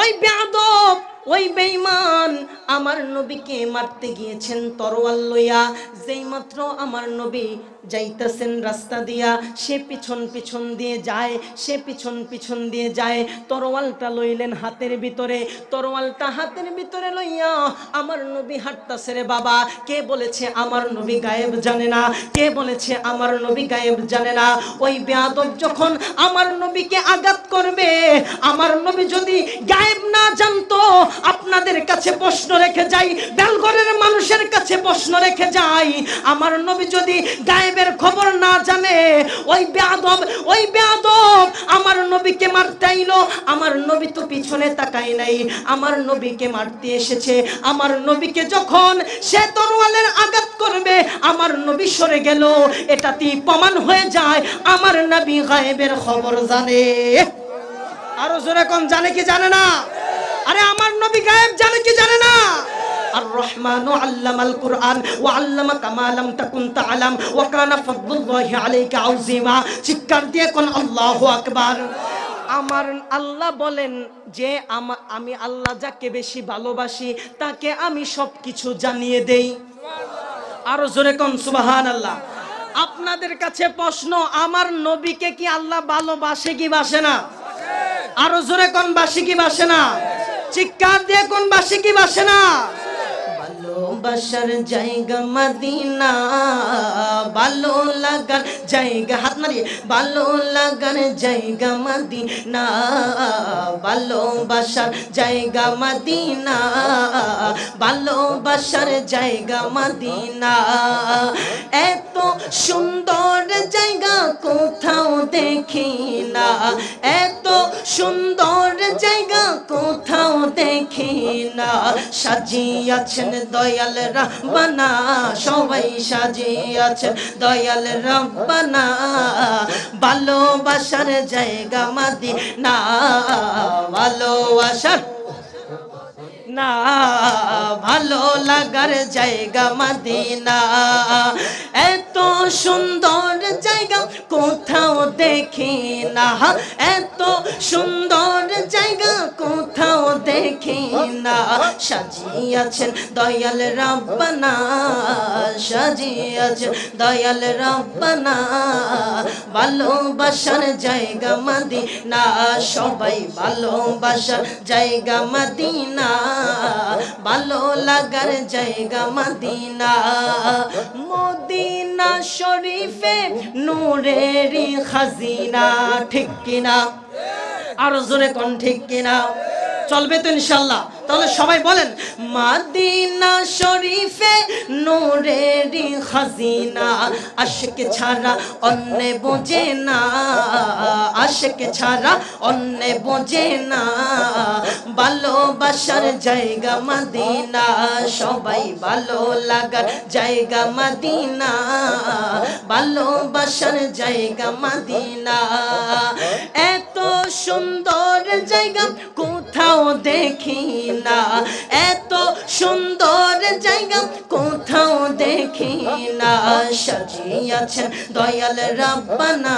ওই বেয়াদব ওই বেইমান আমার নবীকে মারতে গিয়েছেন তরোয়াল লইয়া যেই মাত্র আমার নবী যাইতেছেন রাস্তা দিয়া সে পিছন পিছন দিয়ে যায় সে পিছন পিছন দিয়ে যায় তরোয়ালটা লইলেন হাতের ভিতরে তরোয়ালটা হাতের ভিতরে লইয়া আমার নবী হাঁটতাছে রে বাবা কে বলেছে আমার নবী গায়েব জানে না কে বলেছে আমার নবী গায়েব জানে না ওই বেয়াদব যখন আমার নবীকে আঘাত করবে আমার নবী যদি গায়েব না জানতো আপনাদের কাছে প্রশ্ন রেখে যাই বেলগড়ের মানুষের কাছে প্রশ্ন রেখে যাই আমার নবী যদি গায়েব গায়েবের খবর না জানে ওই বেয়াদব ওই বেয়াদব আমার নবীকে মারতে আইলো আমার নবী তো পিছনে তাকায় নাই আমার নবীকে মারতে এসেছে আমার নবীকে যখন সে তরোয়ালের আঘাত করবে আমার নবী সরে গেল এটাতেই প্রমাণ হয়ে যায় আমার নবী গায়েবের খবর জানে আরো জোরে কম জানে কি জানে না আরে আমার নবী গায়েব জানে কি জানে না আর আল্লামাল কুরআন তাকুন কানা আলাইকা চিৎকার দিয়ে কোন আল্লাহু আকবার আমার আল্লাহ বলেন যে আমি আল্লাহ যাকে বেশি ভালোবাসি তাকে আমি সব কিছু জানিয়ে দেই আরো জোরে কন সুবাহান আল্লাহ আপনাদের কাছে প্রশ্ন আমার নবীকে কি আল্লাহ ভালোবাসে কি বাসে না আরো জোরে কোন বাসি কি বাসে না চিৎকার দিয়ে কোন বাসি কি বাসে না ভালোবাসার জায়গা মদিনা ভালো লাগার জায়গা হাত মারিয়ে ভালো লাগার জায়গা মদিনা ভালোবাসার জায়গা মদিনা ভালোবাসার জায়গা মদিনা এত সুন্দর জায়গা কোথাও দেখি না এত সুন্দর জায়গা কোথাও দেখি না সাজিয়াছেন দয় দয়াল রব্বানা সবাই আছে দয়াল রব্বানা ভালোবাসার জায়গা মাদি না ভালোবাসার না ভালো লাগার জায়গা মাদিনা এত সুন্দর জায়গা কোথাও দেখি না এত সুন্দর জায়গা কোথাও দেখি না সাজিয়াছেন দয়াল রব্বানা সাজিয়াছেন দয়াল রব্বানা ভালোবাসার জায়গা মাদিনা সবাই ভালোবাসার জায়গা মাদিনা ভালো লাগার জায়গা মদিনা মদিনা শরীফে নূরেরই খাজিনা ঠিক কিনা আর জোরে কোন ঠিক কিনা চলবে তো ইনশাল্লাহ তাহলে সবাই বলেন মাদিনা শরীফে নোরের খাজিনা আশেক ছাড়া অন্য বোঝে না আশেক ছাড়া অন্য বোঝে না ভালোবাসার জায়গা মাদিনা সবাই ভালো লাগার জায়গা মাদিনা ভালোবাসার জায়গা মাদিনা এত সুন্দর জায়গা কোথাও দেখি না এত সুন্দর জায়গা কোথাও দেখি না সাজিয়াছেন দয়াল রাব্বানা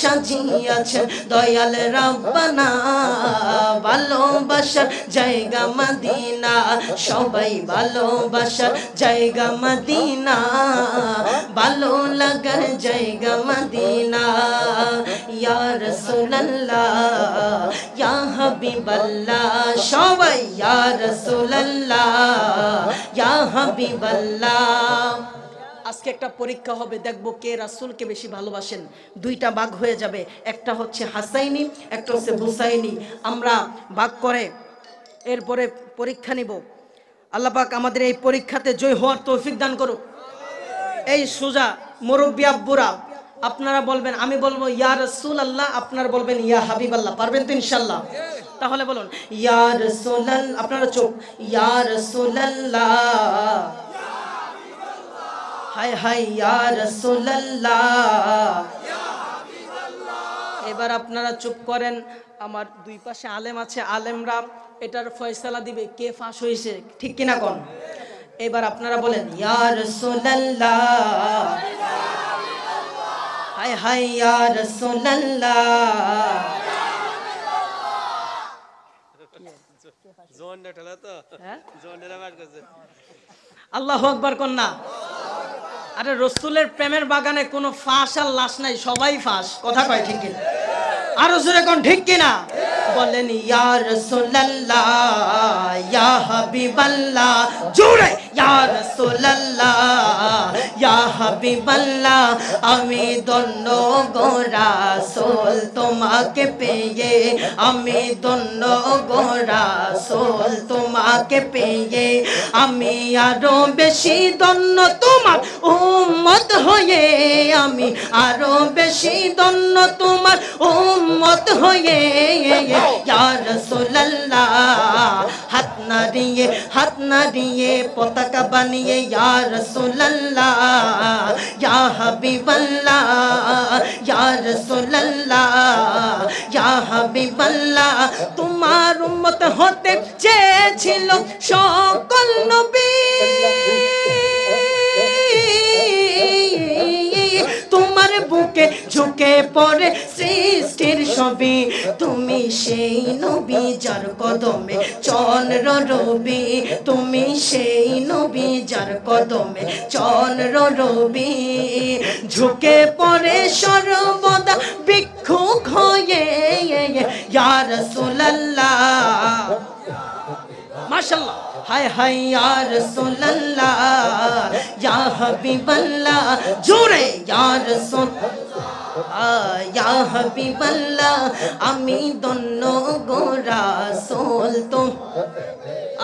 সাজিয়াছেন দয়াল রাব্বানা ভালোবাসার জায়গা মদিনা সবাই ভালোবাসার জায়গা মদিনা ভালো লাগার জায়গা মদিনা ইয়া ইয়া হাবিবাল্লাহ সবাই या या আজকে একটা পরীক্ষা হবে দেখব কে কে বেশি ভালোবাসেন দুইটা বাঘ হয়ে যাবে একটা হচ্ছে হাসাইনি একটা হচ্ছে হুসাইনি আমরা বাঘ করে এরপরে পরীক্ষা নিব আল্লাপাক আমাদের এই পরীক্ষাতে জয় হওয়ার তৌফিক দান করুক এই সুজা মুরব্বী আব্বুরা আপনারা বলবেন আমি বলবো ইয়া রসুল আল্লাহ আপনার বলবেন ইয়া হাবিব আল্লাহ পারবেন তো ইনশাল্লাহ তাহলে বলুন ইয়া রসুল আপনারা চোখ ইয়া রসুল হায় হায় রসুল এবার আপনারা চুপ করেন আমার দুই পাশে আলেম আছে আলেমরা এটার ফয়সালা দিবে কে ফাঁস হয়েছে ঠিক কিনা কন এবার আপনারা বলেন ইয়ার রসুল হায় হায় ইয়া রাসূলুল্লাহ হ্যাঁ? জোয়ানটা ঠেলা কন্যা আরে রসুলের প্রেমের বাগানে কোনো ফাঁস আর লাশ নাই সবাই ফাঁস কথা কয় ঠিক কিনা আর রসুল এখন ঠিক কিনা বলেন ইয়া জোরে ইয়া আমি ধন্য গোরা সোল তোমাকে পেয়ে আমি ধন্য গোরা সোল তোমাকে পেয়ে আমি আরো বেশি ধন্য তোমার ও উম্মত হয়ে আমি আরো বেশি দন্য তোমার উম্মত হয়ে ইয়ার সোল্লা হাত না দিয়ে হাত না দিয়ে পতাকা বানিয়ে ইয়ার সোল্লা হাবি হাবিবাল্লা ইয়ার সোল্লা হাবি হাবিবাল্লা তোমার উম্মত হতে চেয়েছিল সকল নবী বুকে ঝুঁকে পড়ে সৃষ্টির ছবি তুমি সেই নবী যার কদমে চন্দ্র রবি তুমি সেই নবী যার কদমে চন্দ্র রবি ঝুঁকে পড়ে সর্বদা বিক্ষুক হয়ে ইয়ার মাশাল্লাহ হায় হায় ইয়া রাসূলুল্লাহ ইয়া হাবিবাল্লাহ জোরে ইয়া রাসূল ইয়া হাবিবাল্লাহ আমি দন্ন গো রাসূল তো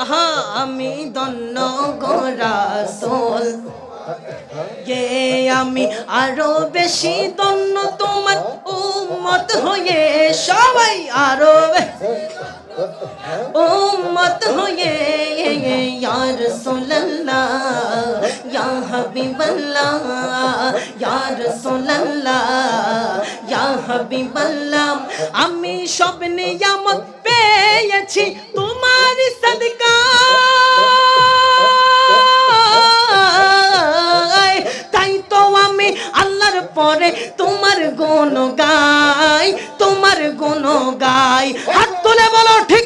আহা আমি দন্ন গো রাসূল এ আমি আরো বেশি দন্ন তোমার উম্মত হয়ে সবাই আরো বেশি উম্মত হয়ে ইয়ার রাসূলুল্লাহ ইয়া হাবিবাল্লাহ ইয়া রাসূলুল্লাহ ইয়া হাবিবাল্লাহ আমি সব নিয়ামত পেয়েছি তোমার সদকা তাই তো আমি আল্লাহর পরে তোমার গুণ গাই তোমার গুণ গাই بولے بولو ٹھیک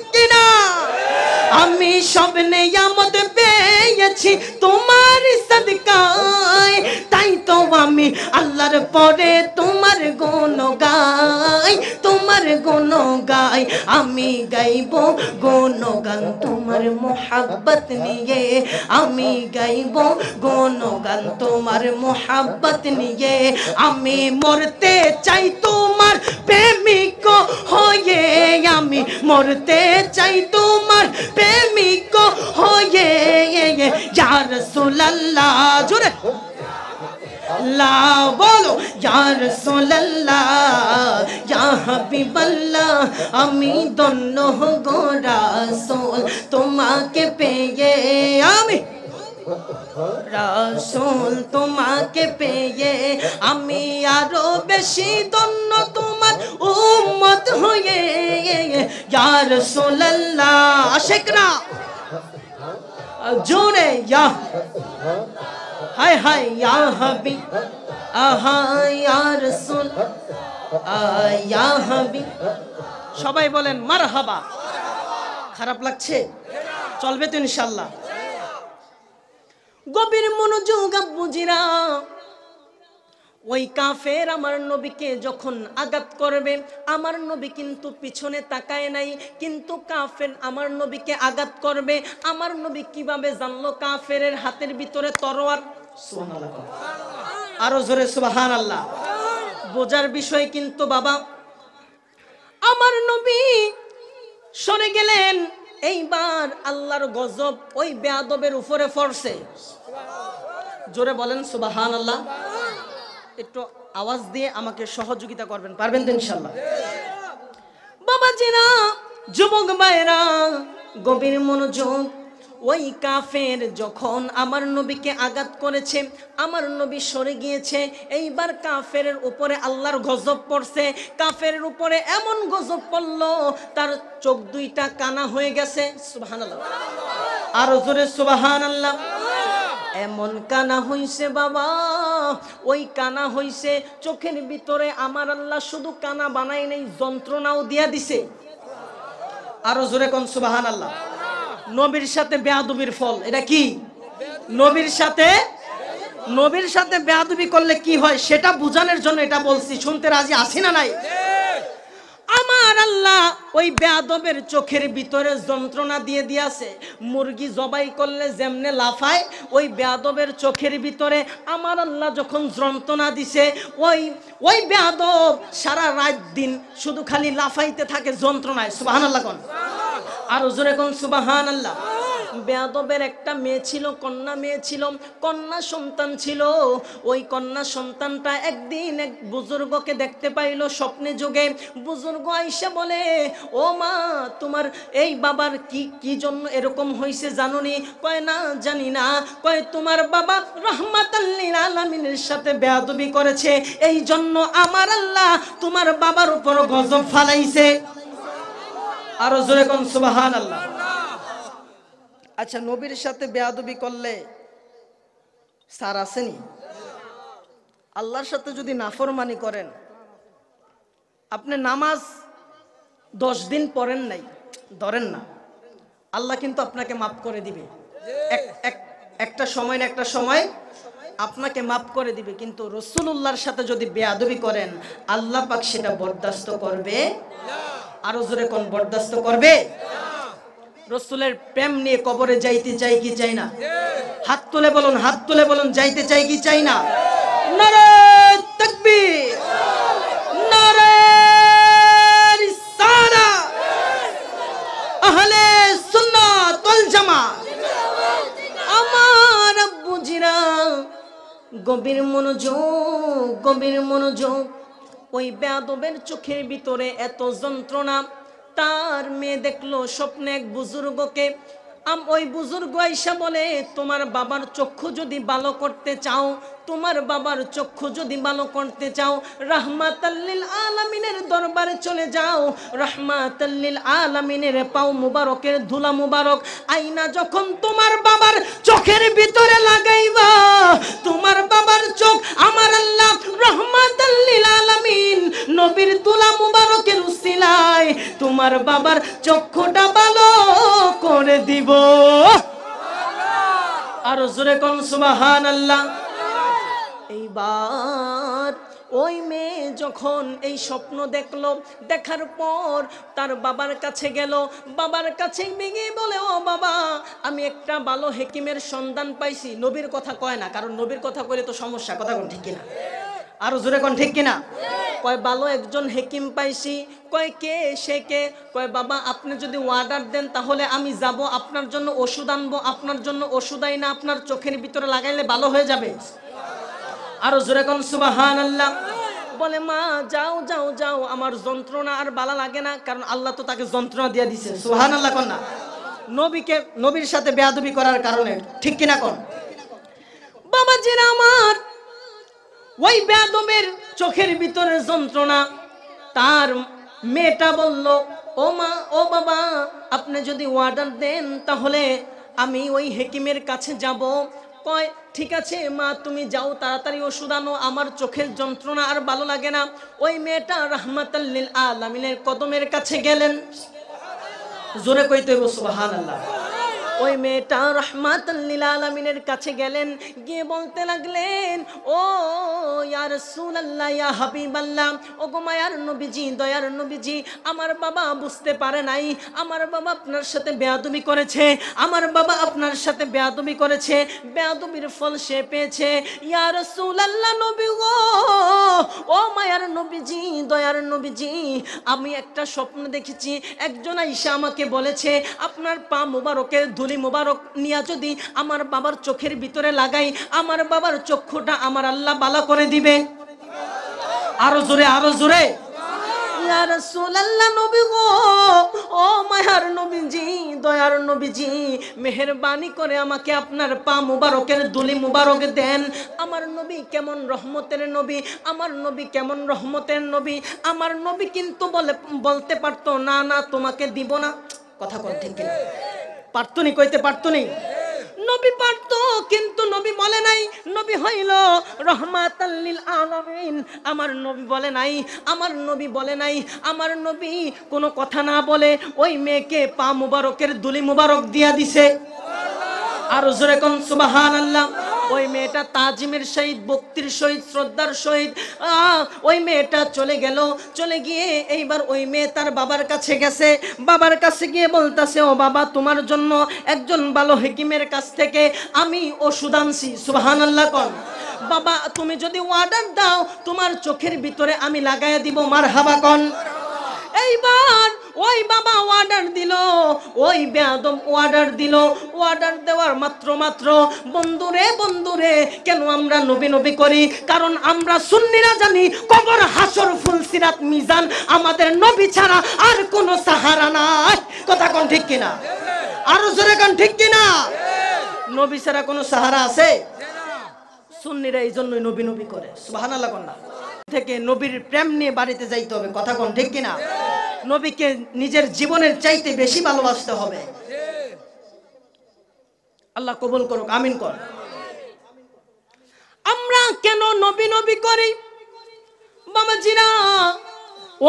আমি সব নেয়ামত পেয়েছি তোমার সদকায় তাই তো আমি আল্লাহর পরে তোমার গুণ গাই তোমার গুণ গাই আমি গাইব গুণ গান তোমার মোহাব্বত নিয়ে আমি গাইব গুণ গান তোমার মোহাব্বত নিয়ে আমি মরতে চাই তোমার প্রেমিক হয়ে আমি মরতে চাই তোমার پریمی کو ہو یہ یہ یہ یا رسول اللہ جھوڑے اللہ بولو یا رسول اللہ یا حبیب اللہ امین دونوں گو رسول تم آکے پہ یہ آمین রাসুল তোমাকে পেয়ে আমি আরো বেশি ধন্য তোমার উম্মত হয়ে ইয়া রাসূলুল্লাহ আশিকরা জোরে ইয়া হায় হায় ইয়া হাবি আহা ইয়া রাসূল ইয়া হাবি সবাই বলেন মারহাবা খারাপ লাগছে চলবে তো ইনশাল্লাহ গভীর মনোযোগ বুঝিরা ওই কাফের আমার নবীকে যখন আঘাত করবে আমার নবী কিন্তু পিছনে তাকায় নাই কিন্তু কাফের আমার নবীকে আঘাত করবে আমার নবী কিভাবে জানলো কাফের হাতের ভিতরে তরোয়ার আরো জোরে সুবাহান আল্লাহ বোঝার বিষয় কিন্তু বাবা আমার নবী সরে গেলেন এইবার আল্লাহর গজব ওই বেয়াদবের উপরে ফরছে জোরে বলেন সুবাহান আল্লাহ একটু আওয়াজ দিয়ে আমাকে সহযোগিতা করবেন পারবেন তো ইনশাল্লাহ জিনা যুবক ভাইরা গভীর মনোযোগ ওই কাফের যখন আমার নবীকে আঘাত করেছে আমার নবী সরে গিয়েছে এইবার কাফের উপরে আল্লাহর গজব পড়ছে কাফের উপরে এমন গজব পড়ল তার চোখ দুইটা কানা হয়ে গেছে সুবাহান আল্লাহ আরো জোরে সুবাহান আল্লাহ এমন কানা হইছে বাবা ওই কানা হইছে চোখের ভিতরে আমার আল্লাহ শুধু কানা বানাই নেই যন্ত্রণাও দিয়া দিছে আরো জোরে কন সুবাহান আল্লাহ নবীর সাথে বেয়াদুবির ফল এটা কি নবীর সাথে নবীর সাথে বেয়াদুবি করলে কি হয় সেটা বুঝানোর জন্য এটা বলছি শুনতে রাজি আসি না নাই আমার আল্লাহ ওই বেয়াদবের চোখের ভিতরে যন্ত্রণা দিয়ে দিয়াছে মুরগি জবাই করলে যেমনে লাফায় ওই বেদবের চোখের ভিতরে আমার আল্লাহ যখন যন্ত্রণা দিছে ওই ওই বেদব সারা রাত দিন শুধু খালি লাফাইতে থাকে যন্ত্রণায় সুবাহান আল্লাহ কন আর ওজোরে এখন সুবাহান আল্লাহ বেয়াদবের একটা মেয়ে ছিল কন্যা মেয়ে ছিল কন্যা সন্তান ছিল ওই কন্যা সন্তানটা একদিন এক বুজুর্গকে দেখতে পাইল স্বপ্নে যোগে বুজুর্গ যোগ্য আইসা বলে ও মা তোমার এই বাবার কি কি জন্য এরকম হয়েছে জানো নি কয় না জানি না কয় তোমার বাবা সাথে বেয়াদবি করেছে এই জন্য আমার আল্লাহ তোমার বাবার উপর গজব ফালাইছে আরো জোরে সুবাহান আল্লাহ আচ্ছা নবীর সাথে বেয়াদবি করলে সার আসেনি আল্লাহর সাথে যদি নাফরমানি করেন আপনি নামাজ দশ দিন পড়েন নাই ধরেন না আল্লাহ কিন্তু আপনাকে মাফ করে দিবে একটা সময় না একটা সময় আপনাকে মাফ করে দিবে কিন্তু রসুল্লাহর সাথে যদি বেয়াদবি করেন আল্লাহ পাক সেটা বরদাস্ত করবে আরো জোরে কোন বরদাস্ত করবে রসুলের প্রেম নিয়ে কবরে যাইতে চাই কি চাই না হাত তুলে বলুন হাত তুলে বলুন যাইতে চাই কি চাই না নারে আমার বুঝিরা গভীর মনোযোগ গভীর মনোযোগ ওই বেদবের চোখের ভিতরে এত যন্ত্রণা তার মেয়ে দেখলো স্বপ্নে এক বুজুর্গকে আম ওই বুজুর্গ আইসা বলে তোমার বাবার চক্ষু যদি ভালো করতে চাও তোমার বাবার চক্ষু যদি ভালো করতে চাও রাহমাতাল্লিল আলামিনের দরবারে চলে যাও রাহমাতাল্লিল আলামিনের পাও মুবারকের ধুলা মুবারক আইনা যখন তোমার বাবার চোখের ভিতরে লাগাইবা তোমার বাবার চোখ আমার আল্লাহ রহমাতাল্লিল আলামিন নবীর তুলা মুবারকের উসিলায় তোমার বাবার চক্ষুটা ভালো করে দিব আর জোরে কোন সুবাহান আল্লাহ এইবার ওই মেয়ে যখন এই স্বপ্ন দেখলো দেখার পর তার বাবার কাছে গেল বাবার কাছে ভেঙে বলে ও বাবা আমি একটা ভালো হেকিমের সন্ধান পাইছি নবীর কথা কয় না কারণ নবীর কথা কইলে তো সমস্যা কথা কোন ঠিক কিনা আরো জোরে কোন ঠিক কিনা কয় ভালো একজন হেকিম পাইছি কয় কে সে কে কয় বাবা আপনি যদি অর্ডার দেন তাহলে আমি যাব আপনার জন্য ওষুধ আনবো আপনার জন্য ওষুধ আইনা আপনার চোখের ভিতরে লাগাইলে ভালো হয়ে যাবে আরো জোরে কোন সুবাহান আল্লাহ বলে মা যাও যাও যাও আমার যন্ত্রণা আর বালা লাগে না কারণ আল্লাহ তো তাকে যন্ত্রণা দিয়ে দিছে সুহান আল্লাহ কন্যা নবীকে নবীর সাথে বেয়াদবি করার কারণে ঠিক কিনা কোন বাবাজির আমার ওই বেয়াদবের চোখের ভিতরে যন্ত্রণা তার মেয়েটা বলল ও মা ও বাবা আপনি যদি ওয়ার্ডার দেন তাহলে আমি ওই হেকিমের কাছে যাব কয় ঠিক আছে মা তুমি যাও তাড়াতাড়ি ওষুধ আনো আমার চোখের যন্ত্রণা আর ভালো লাগে না ওই মেয়েটা আল্লিল আলামিনের কদমের কাছে গেলেন জোরে কইতে আল্লাহ ওই মেয়েটা রহমাত আলমিনের কাছে গেলেন গিয়ে বলতে লাগলেন ও ইয়ার সুল আল্লাহ ইয়া হাবিব আল্লাহ ও গোমায়ার নবীজি দয়ার নবীজি আমার বাবা বুঝতে পারে নাই আমার বাবা আপনার সাথে বেয়াদুমি করেছে আমার বাবা আপনার সাথে বেয়াদুমি করেছে বেয়াদুমির ফল সে পেয়েছে ইয়ার সুল আল্লাহ নবী গো ও মায়ার নবীজি দয়ার নবীজি আমি একটা স্বপ্ন দেখেছি একজন আইসা আমাকে বলেছে আপনার পা মুবারকের ধুলে তুলি মোবারক নিয়া যদি আমার বাবার চোখের ভিতরে লাগাই আমার বাবার চক্ষুটা আমার আল্লাহ বালা করে দিবে আরো জোরে আরো জোরে করে আমাকে আপনার পা মুবারকের দুলি দেন আমার নবী কেমন রহমতের নবী আমার নবী কেমন রহমতের নবী আমার নবী কিন্তু বলে বলতে পারতো না না তোমাকে দিব না কথা বলতেন কিনা পারতনি কইতে পারতনি নবী পারত কিন্তু নবী বলে নাই নবী হইল রহমাতাল্লিল আলামিন আমার নবী বলে নাই আমার নবী বলে নাই আমার নবী কোনো কথা না বলে ওই মেয়েকে পা মুবারকের দুলি মুবারক দিয়া দিছে আর জোরে কোন সুবাহান আল্লাহ ওই মেয়েটা তাজিমের সহিত ভক্তির সহিত শ্রদ্ধার সহিত ওই মেয়েটা চলে গেল চলে গিয়ে এইবার ওই মেয়ে তার বাবার কাছে গেছে বাবার কাছে গিয়ে বলতাছে ও বাবা তোমার জন্য একজন ভালো হেকিমের কাছ থেকে আমি ওষুধ আনছি সুবাহান আল্লাহ কন বাবা তুমি যদি ওয়ার্ডার দাও তোমার চোখের ভিতরে আমি লাগাইয়া দিব মার হাবা কন এইবার ওই বাবা অর্ডার দিল ওই বেদম অর্ডার দিল অর্ডার দেওয়ার মাত্র মাত্র বন্ধুরে বন্ধুরে কেন আমরা নবী নবী করি কারণ আমরা সুন্নিরা জানি কবর হাসর ফুলসিরাত মিজান আমাদের নবী ছাড়া আর কোনো সাহারা নাই কথা কোন ঠিক কিনা আরো জোরে কোন ঠিক কিনা নবী ছাড়া কোনো সাহারা আছে সুন্নিরা এই জন্যই নবী নবী করে সুবাহান আল্লাহ না থেকে নবীর প্রেম নিয়ে বাড়িতে যাইতে হবে কথা কোন ঠিক কিনা নবীকে নিজের জীবনের চাইতে বেশি ভালোবাসতে হবে আল্লাহ কবুল করুক আমিন কর আমরা কেন নবী নবী করি বাবাজিরা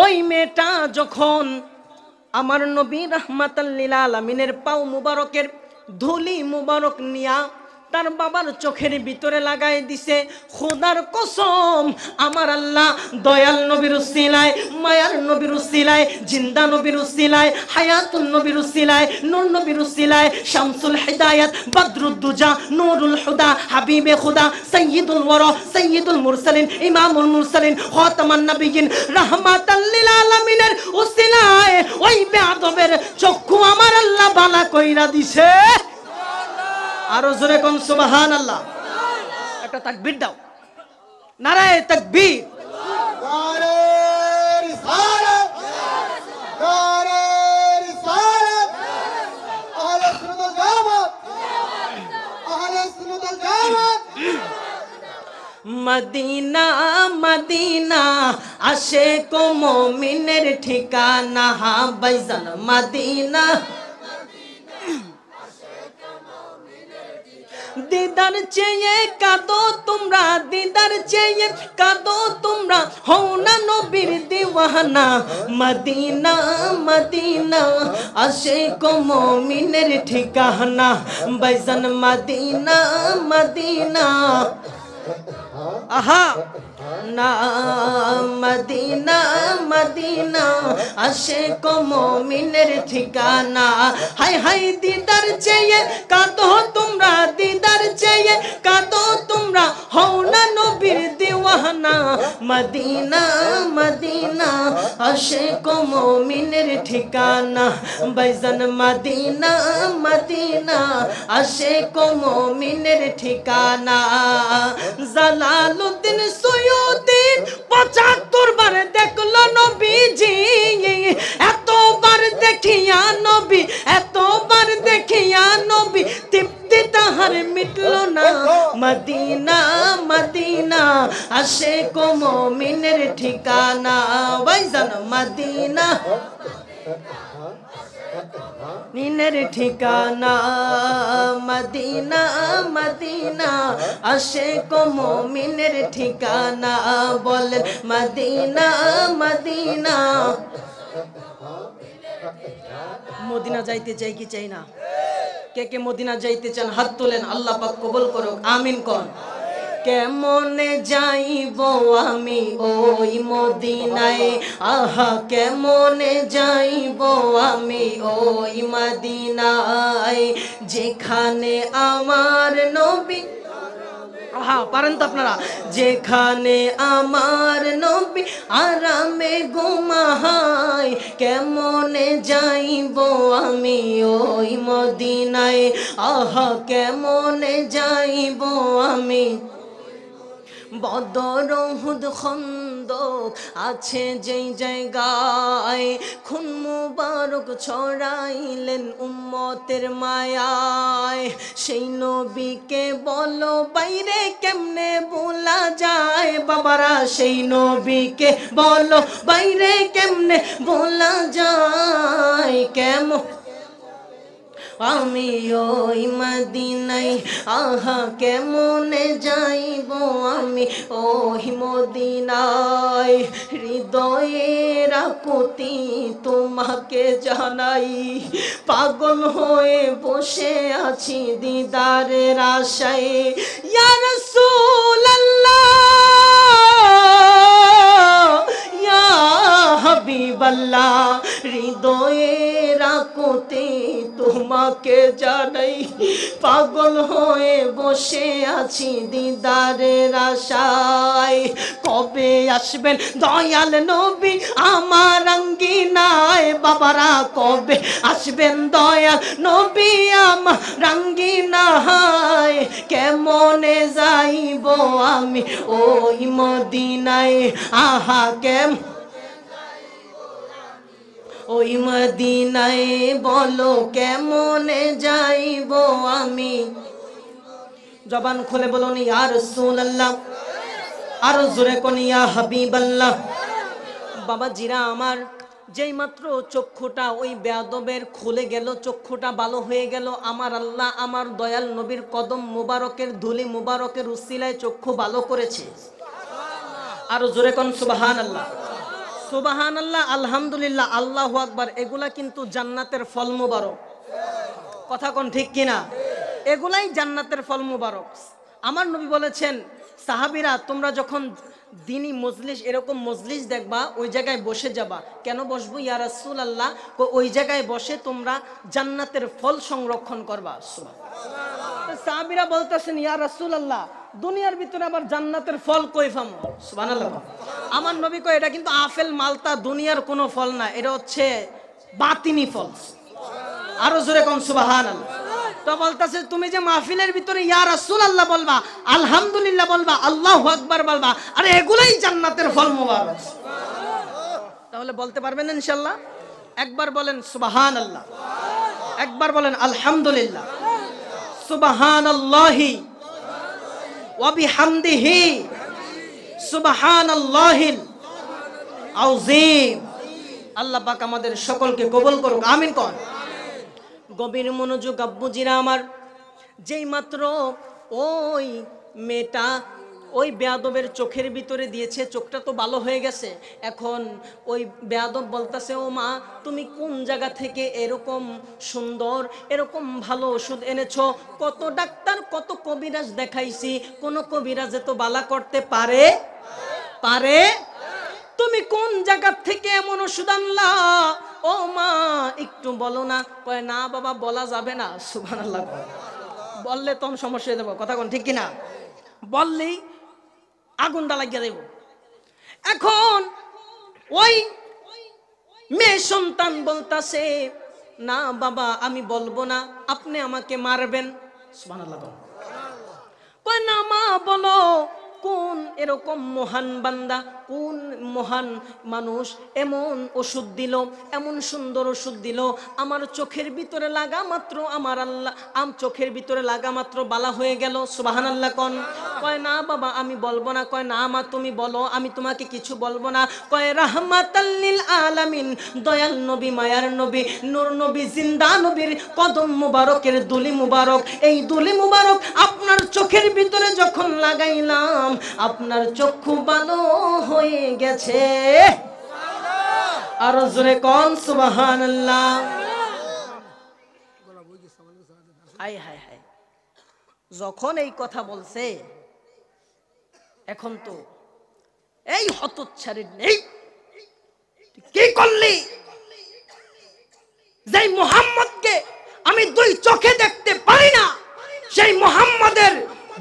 ওই মেয়েটা যখন আমার নবী রাহমাতাল্লিল আলমিনের পাও মুবারকের ধুলি মুবারক নিয়া তার বাবার চোখের ভিতরে লাগাই দিছে খোদার কসম আমার আল্লাহ দয়াল নবীর উসিলায় মায়ার নবীর উসিলায় জিন্দা নবীর উসিলায় হায়াতুল নবীর উসিলায় নূর নবীর উসিলায় শামসুল হেদায়াত বদরুদ্দুজা নূরুল হুদা হাবিবে খুদা সৈয়দুল ওয়ারা সৈয়দুল মুরসালিন ইমামুল মুরসালিন খাতামান নবিয়িন লিল আলামিনের উসিলায় ওই বেয়াদবের চক্ষু আমার আল্লাহ বালা কইরা দিছে আরো জোরে কোন সুবাহান আল্লাহ একটা তাকবির দাও নারায় তাকবির মদিনা মদিনা আশে কো মমিনের ঠিকানা হা বাইজান মদিনা দিদার চেয়ে কাঁদো তোমরা দিদার চেয়ে কাঁদো তোমরা হও না নবীর দিওয়ানা মদিনা মদিনা আসে কমিনের ঠিকানা বাইজান মদিনা মদিনা আহা না মদিনা মদিনা আসে কমিনের ঠিকানা হাই হাই দিদার চেয়ে কাঁদো তোমরা দিদার চেয়ে কাঁদো তোমরা হও না নবীর দিওয়ানা মদিনা মদিনা আসে কমিনের ঠিকানা বাইজান মদিনা মদিনা আসে কমিনের ঠিকানা জালা জালালুদ্দিন সৈয়দিন পঁচাত্তর বার দেখল নবীজি এতবার দেখিয়া নবী এতবার দেখিয়া নবী তৃপ্তি তাহার মিটল না মদিনা মদিনা আসে কমিনের ঠিকানা বাইজান মদিনা নিনের ঠিকানা মদিনা মদিনা আশে কমো মিনের ঠিকানা বলেন মদিনা মদিনা মদিনা যাইতে চাই কি চাই না কে কে মদিনা যাইতে চান হাত তোলেন আল্লাহ পাক কবল করুক আমিন কন কেমনে যাইব আমি ওই মদিনায় আহা কেমনে যাইব আমি ওই মদিনায় যেখানে আমার নবী হ্যাঁ পারেন তো আপনারা যেখানে আমার নবী আরামে ঘুমাহায় কেমনে যাইব আমি ওই মদিনায় আহা কেমনে যাইব আমি বদর হুদ খন্দ আছে যেই জায়গায় খুন মুবারক ছড়াইলেন উম্মতের মায়ায় সেই নবীকে বলো বাইরে কেমনে বলা যায় বাবারা সেই নবীকে বলো বাইরে কেমনে বলা যায় কেমন আমি ওই মদিনাই আহা মনে যাইব আমি ওই মদিনাই হৃদয়ে আকুতি তোমাকে জানাই পাগল হয়ে বসে আছি দিদারের আশায় ইয়ার ইয়া হাবিবাল্লাহ হৃদয়ের আকুতি তোমাকে জানাই পাগল হয়ে বসে আছি দিদারের আশায় কবে আসবেন দয়াল নবী আমার রঙ্গিনায় বাবারা কবে আসবেন দয়াল নবী আমার রঙ্গিনায় কেমনে যাইব আমি ওই মদিনায় আহা কেমন ওই মদিনায় বলো কেমনে যাইব আমি জবান খুলে বলো নি আর সুল্লাহ আর জোরে কনিয়া ইয়া হাবিবাল্লাহ বাবা জিরা আমার যেই মাত্র চক্ষুটা ওই বেয়াদবের খুলে গেল চক্ষুটা ভালো হয়ে গেল আমার আল্লাহ আমার দয়াল নবীর কদম মুবারকের ধুলি মুবারকের উসিলায় চক্ষু ভালো করেছে আর জোরে কন সুবাহান আল্লাহ সোবাহান আল্লাহ আলহামদুলিল্লাহ আল্লাহ আকবার এগুলা কিন্তু জান্নাতের ফল মুবারক কথা কোন ঠিক কিনা এগুলাই জান্নাতের ফল মুবারক আমার নবী বলেছেন সাহাবিরা তোমরা যখন দিনই মজলিস এরকম মজলিস দেখবা ওই জায়গায় বসে যাবা কেন বসবো ইয়া রাসুল আল্লাহ ওই জায়গায় বসে তোমরা জান্নাতের ফল সংরক্ষণ করবা সাহাবিরা বলতেছেন ইয়া রাসূলুল্লাহ দুনিয়ার ভিতরে আবার জান্নাতের ফল কই পামো সুবহানাল্লাহ আমার নবী কয় এটা কিন্তু আফেল মালতা দুনিয়ার কোনো ফল না এটা হচ্ছে বাতিনি ফল আরো জোরে কম সুবহানাল্লাহ তো বলতেছে তুমি যে মাহফিলের ভিতরে ইয়া রাসূলুল্লাহ বলবা আলহামদুলিল্লাহ বলবা আল্লাহু আকবার বলবা আরে এগুলাই জান্নাতের ফল মোবারক তাহলে বলতে পারবেন ইনশাআল্লাহ একবার বলেন সুবহানাল্লাহ একবার বলেন আলহামদুলিল্লাহ সুবাহান আল্লাহি ওয়াবিহামদিহি সুবাহান আল্লাহিল আউজিম আল্লাহ পাক আমাদের সকলকে কবল করুক আমিন কন গভীর মনোযোগ আব্বুজিরা আমার যেই মাত্র ওই মেটা ওই বেয়াদবের চোখের ভিতরে দিয়েছে চোখটা তো ভালো হয়ে গেছে এখন ওই বেয়াদব বলতেছে ও মা তুমি কোন জায়গা থেকে এরকম সুন্দর এরকম ভালো ওষুধ এনেছ কত ডাক্তার কত কবিরাজ দেখাইছি কোনো কবিরাজে তো বালা করতে পারে পারে তুমি কোন জায়গার থেকে এমন ওষুধ আনলা ও মা একটু বলো না কয় না বাবা বলা যাবে না সুবান আল্লাহ বললে তোম সমস্যা দেবো কথা কোন ঠিক কিনা বললেই আগুনটা লাগিয়ে দেব এখন ওই মেয়ে সন্তান বলতাছে না বাবা আমি বলবো না আপনি আমাকে মারবেন না মা বলো কোন এরকম মহান বান্দা কোন মহান মানুষ এমন ওষুধ দিল এমন সুন্দর ওষুধ দিল আমার চোখের ভিতরে লাগা মাত্র আমার আল্লাহ আম চোখের ভিতরে লাগা মাত্র বালা হয়ে গেল সুবাহান আল্লাহ কন কয় না বাবা আমি বলবো না কয় না মা তুমি বলো আমি তোমাকে কিছু বলবো না কয় রাহমাত আলামিন দয়াল নবী মায়ার নবী নূর নবী জিন্দা নবীর কদম মুবারকের দুলি মুবারক এই দুলি মুবারক আপনার চোখের ভিতরে যখন লাগাইলাম আপনার চক্ষু বালো হয়ে হয়ে গেছে আর জোরে কন সুবাহান যখন এই কথা বলছে এখন তো এই হতচ্ছারের নেই কি করলি যেই মোহাম্মদকে আমি দুই চোখে দেখতে পারি না সেই মোহাম্মদের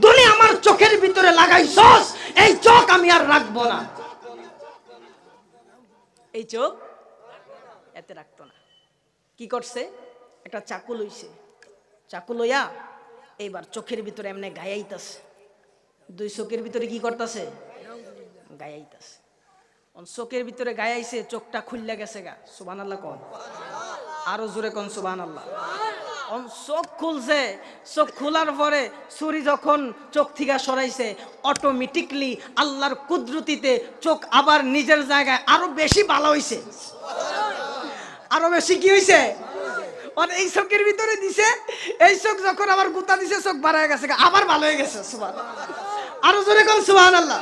দুনিয়া আমার চোখের ভিতরে লাগাই সস এই চোখ আমি আর রাখবো না এই চোখ এতে রাখতো না কি করছে একটা চাকু লইছে চাকু লইয়া এইবার চোখের ভিতরে এমনি গায়াইতাছে দুই চোখের ভিতরে কি করতেছে গায়াইতাছে চোখের ভিতরে গায়াইছে চোখটা খুললে গেছে গা সুবান আল্লাহ কন আরো জোরে কন সুবান আল্লাহ চোখ খুলছে চোখ খোলার পরে ছুরি যখন চোখ থিকা সরাইছে অটোমেটিকলি আল্লাহর কুদরতিতে চোখ আবার নিজের জায়গায় আরো বেশি ভালো হয়েছে আরো বেশি কি হয়েছে এই চোখের ভিতরে দিছে এই চোখ যখন আবার গুতা দিছে চোখ বাড়ায় গেছে আবার ভালো হয়ে গেছে সুবাহ আরো জোরে কম সুবাহ আল্লাহ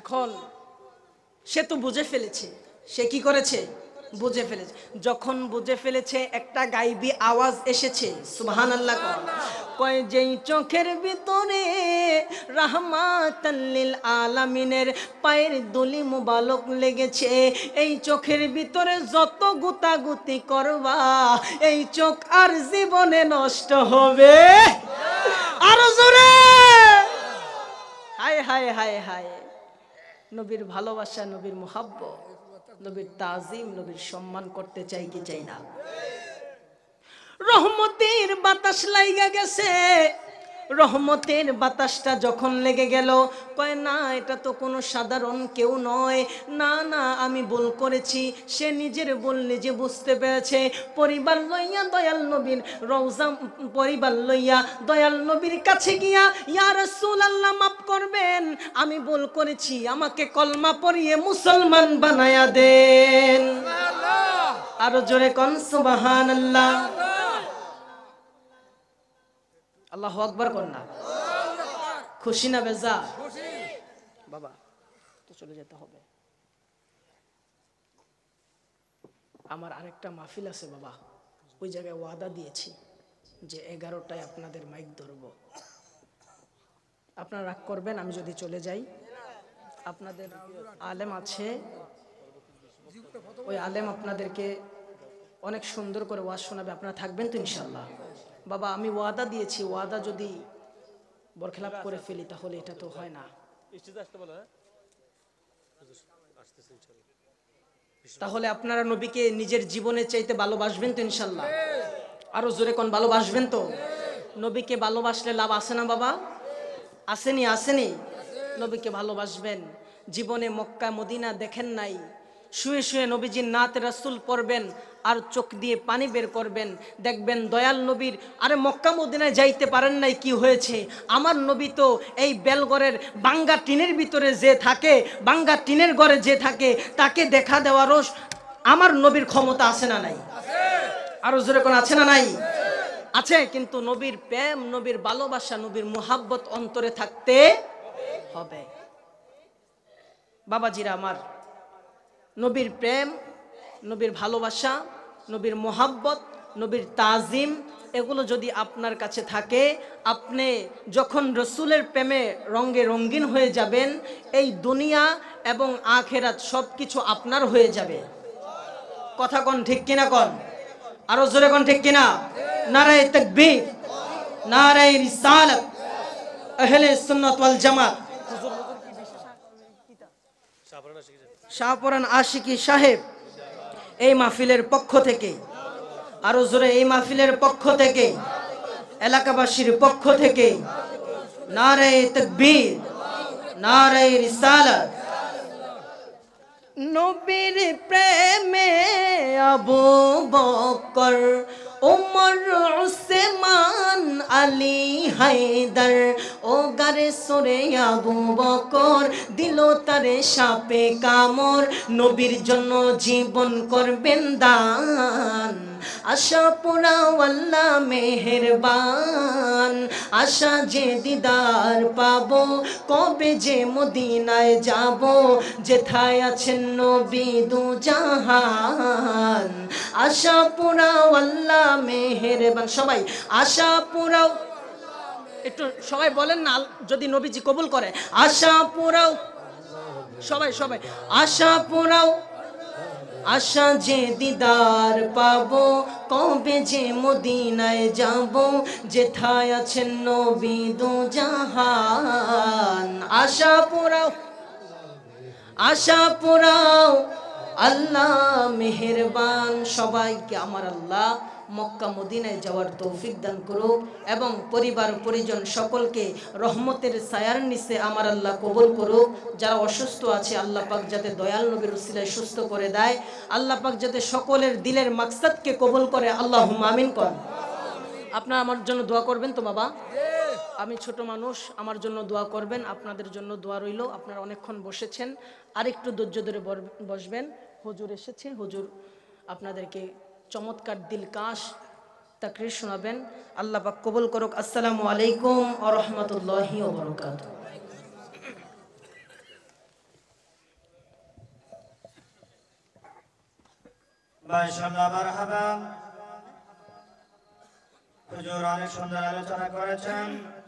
এখন সে তো বুঝে ফেলেছে সে কি করেছে বুঝে ফেলেছে যখন বুঝে ফেলেছে একটা গাইবি আওয়াজ এসেছে সুবাহান আল্লাহ কয় যেই চোখের ভিতরে রাহমাতাল্লিল আলামিনের পায়ের দলি মোবালক লেগেছে এই চোখের ভিতরে যত গুতাগুতি করবা এই চোখ আর জীবনে নষ্ট হবে আর জোরে হায় হায় হায় হায় নবীর ভালোবাসা নবীর মোহাব্বত নবীর তাজিম নবীর সম্মান করতে চাই কি চাই না রহমতের বাতাস লাইগা গেছে রহমতের বাতাসটা যখন লেগে গেল কয় না এটা তো কোনো সাধারণ কেউ নয় না না আমি বল করেছি সে নিজের বল নিজে বুঝতে পেরেছে পরিবার লইয়া দয়াল নবীর রওজা পরিবার লইয়া দয়াল নবীর কাছে গিয়া ইয়ার আল্লাহ মাফ করবেন আমি বল করেছি আমাকে কলমা পরিয়ে মুসলমান বানায়া দেন আরো জোরে কন সুবাহান আল্লাহ আল্লাহ আকবর কন্যা খুশি না বেজা বাবা তো চলে যেতে হবে আমার আরেকটা মাহফিল আছে বাবা ওই জায়গায় ওয়াদা দিয়েছি যে এগারোটায় আপনাদের মাইক ধরব আপনারা রাগ করবেন আমি যদি চলে যাই আপনাদের আলেম আছে ওই আলেম আপনাদেরকে অনেক সুন্দর করে ওয়াজ শোনাবে আপনারা থাকবেন তো ইনশাল্লাহ বাবা আমি ওয়াদা দিয়েছি ওয়াদা যদি বরখেলাপ করে ফেলি তাহলে এটা তো হয় না তাহলে আপনারা নবীকে নিজের জীবনে চাইতে ভালোবাসবেন তো ইনশাল্লাহ আরো জোরে কোন ভালোবাসবেন তো নবীকে ভালোবাসলে লাভ আছে না বাবা আসেনি আসেনি নবীকে ভালোবাসবেন জীবনে মক্কা মদিনা দেখেন নাই শুয়ে শুয়ে নবীজির নাত রাসুল পড়বেন আর চোখ দিয়ে পানি বের করবেন দেখবেন দয়াল নবীর আরে মক্কা মদিনায় যাইতে পারেন নাই কি হয়েছে আমার নবী তো এই বেলগড়ের বাঙ্গা টিনের ভিতরে যে থাকে বাঙ্গা টিনের ঘরে যে থাকে তাকে দেখা দেওয়ারও আমার নবীর ক্ষমতা আছে না নাই আরো জোরে কোন আছে না নাই আছে কিন্তু নবীর প্রেম নবীর ভালোবাসা নবীর মোহাব্বত অন্তরে থাকতে হবে বাবাজিরা আমার নবীর প্রেম নবীর ভালোবাসা নবীর মোহাব্বত নবীর তাজিম এগুলো যদি আপনার কাছে থাকে আপনি যখন রসুলের প্রেমে রঙ্গে রঙ্গিন হয়ে যাবেন এই দুনিয়া এবং আখেরাত সব কিছু আপনার হয়ে যাবে কথা কন ঠিক কিনা কন আরো জোরে কন ঠিক কিনা নারায় তকবীর নারায় জামাত শাহপুরান আশিকি সাহেব এই মাহফিলের পক্ষ থেকে আরো জোরে এই মাহফিলের পক্ষ থেকে এলাকাবাসীর পক্ষ থেকে নবীর প্রেমে আবু বকর ওমর উসমান আলী হায়দার ও গারে সরে আবু বকর দিল তারে সাপে কামর নবীর জন্য জীবন করবেন দান আশা পোড়াওয়াল্লা মেহেরবান আশা যে দিদার পাবো কবে যে মদিনায় যাব যেথায় আছেন নবী দু জাহান আশা পোড়াওয়াল্লা মেহেরবান সবাই আশা পোড়াও একটু সবাই বলেন না যদি নবীজি কবুল করে আশা পোড়াও সবাই সবাই আশা পোড়াও আশা যে দিদার পাবো কবে যে মদিনায় যাব যেথায় আছেন নবী দু জাহান আশা পোড়াও আশা পোড়াও আল্লাহ মেহরবান সবাইকে আমার আল্লাহ মক্কা মদিনায় যাওয়ার তৌফিক দান করো এবং পরিবার পরিজন সকলকে রহমতের সায়ার নিচে আমার আল্লাহ কবল করো যারা অসুস্থ আছে আল্লাহ পাক যাতে দয়াল নবীর উসিলায় সুস্থ করে দেয় আল্লাহ পাক যাতে সকলের দিলের মাকসাদকে কবল করে আল্লাহ মামিন কর আপনার আমার জন্য দোয়া করবেন তো বাবা আমি ছোট মানুষ আমার জন্য দোয়া করবেন আপনাদের জন্য দোয়া রইল আপনারা অনেকক্ষণ বসেছেন আরেকটু ধৈর্য ধরে বসবেন হজুর এসেছে হজুর আপনাদেরকে চমৎকার দিলকাশ তাকরি শোনাবেন আল্লাহ পাক কবুল করুক আসসালামু আলাইকুম ওয়া রাহমাতুল্লাহি ওয়া বারাকাতুহু অনেক সুন্দর আলোচনা করেছেন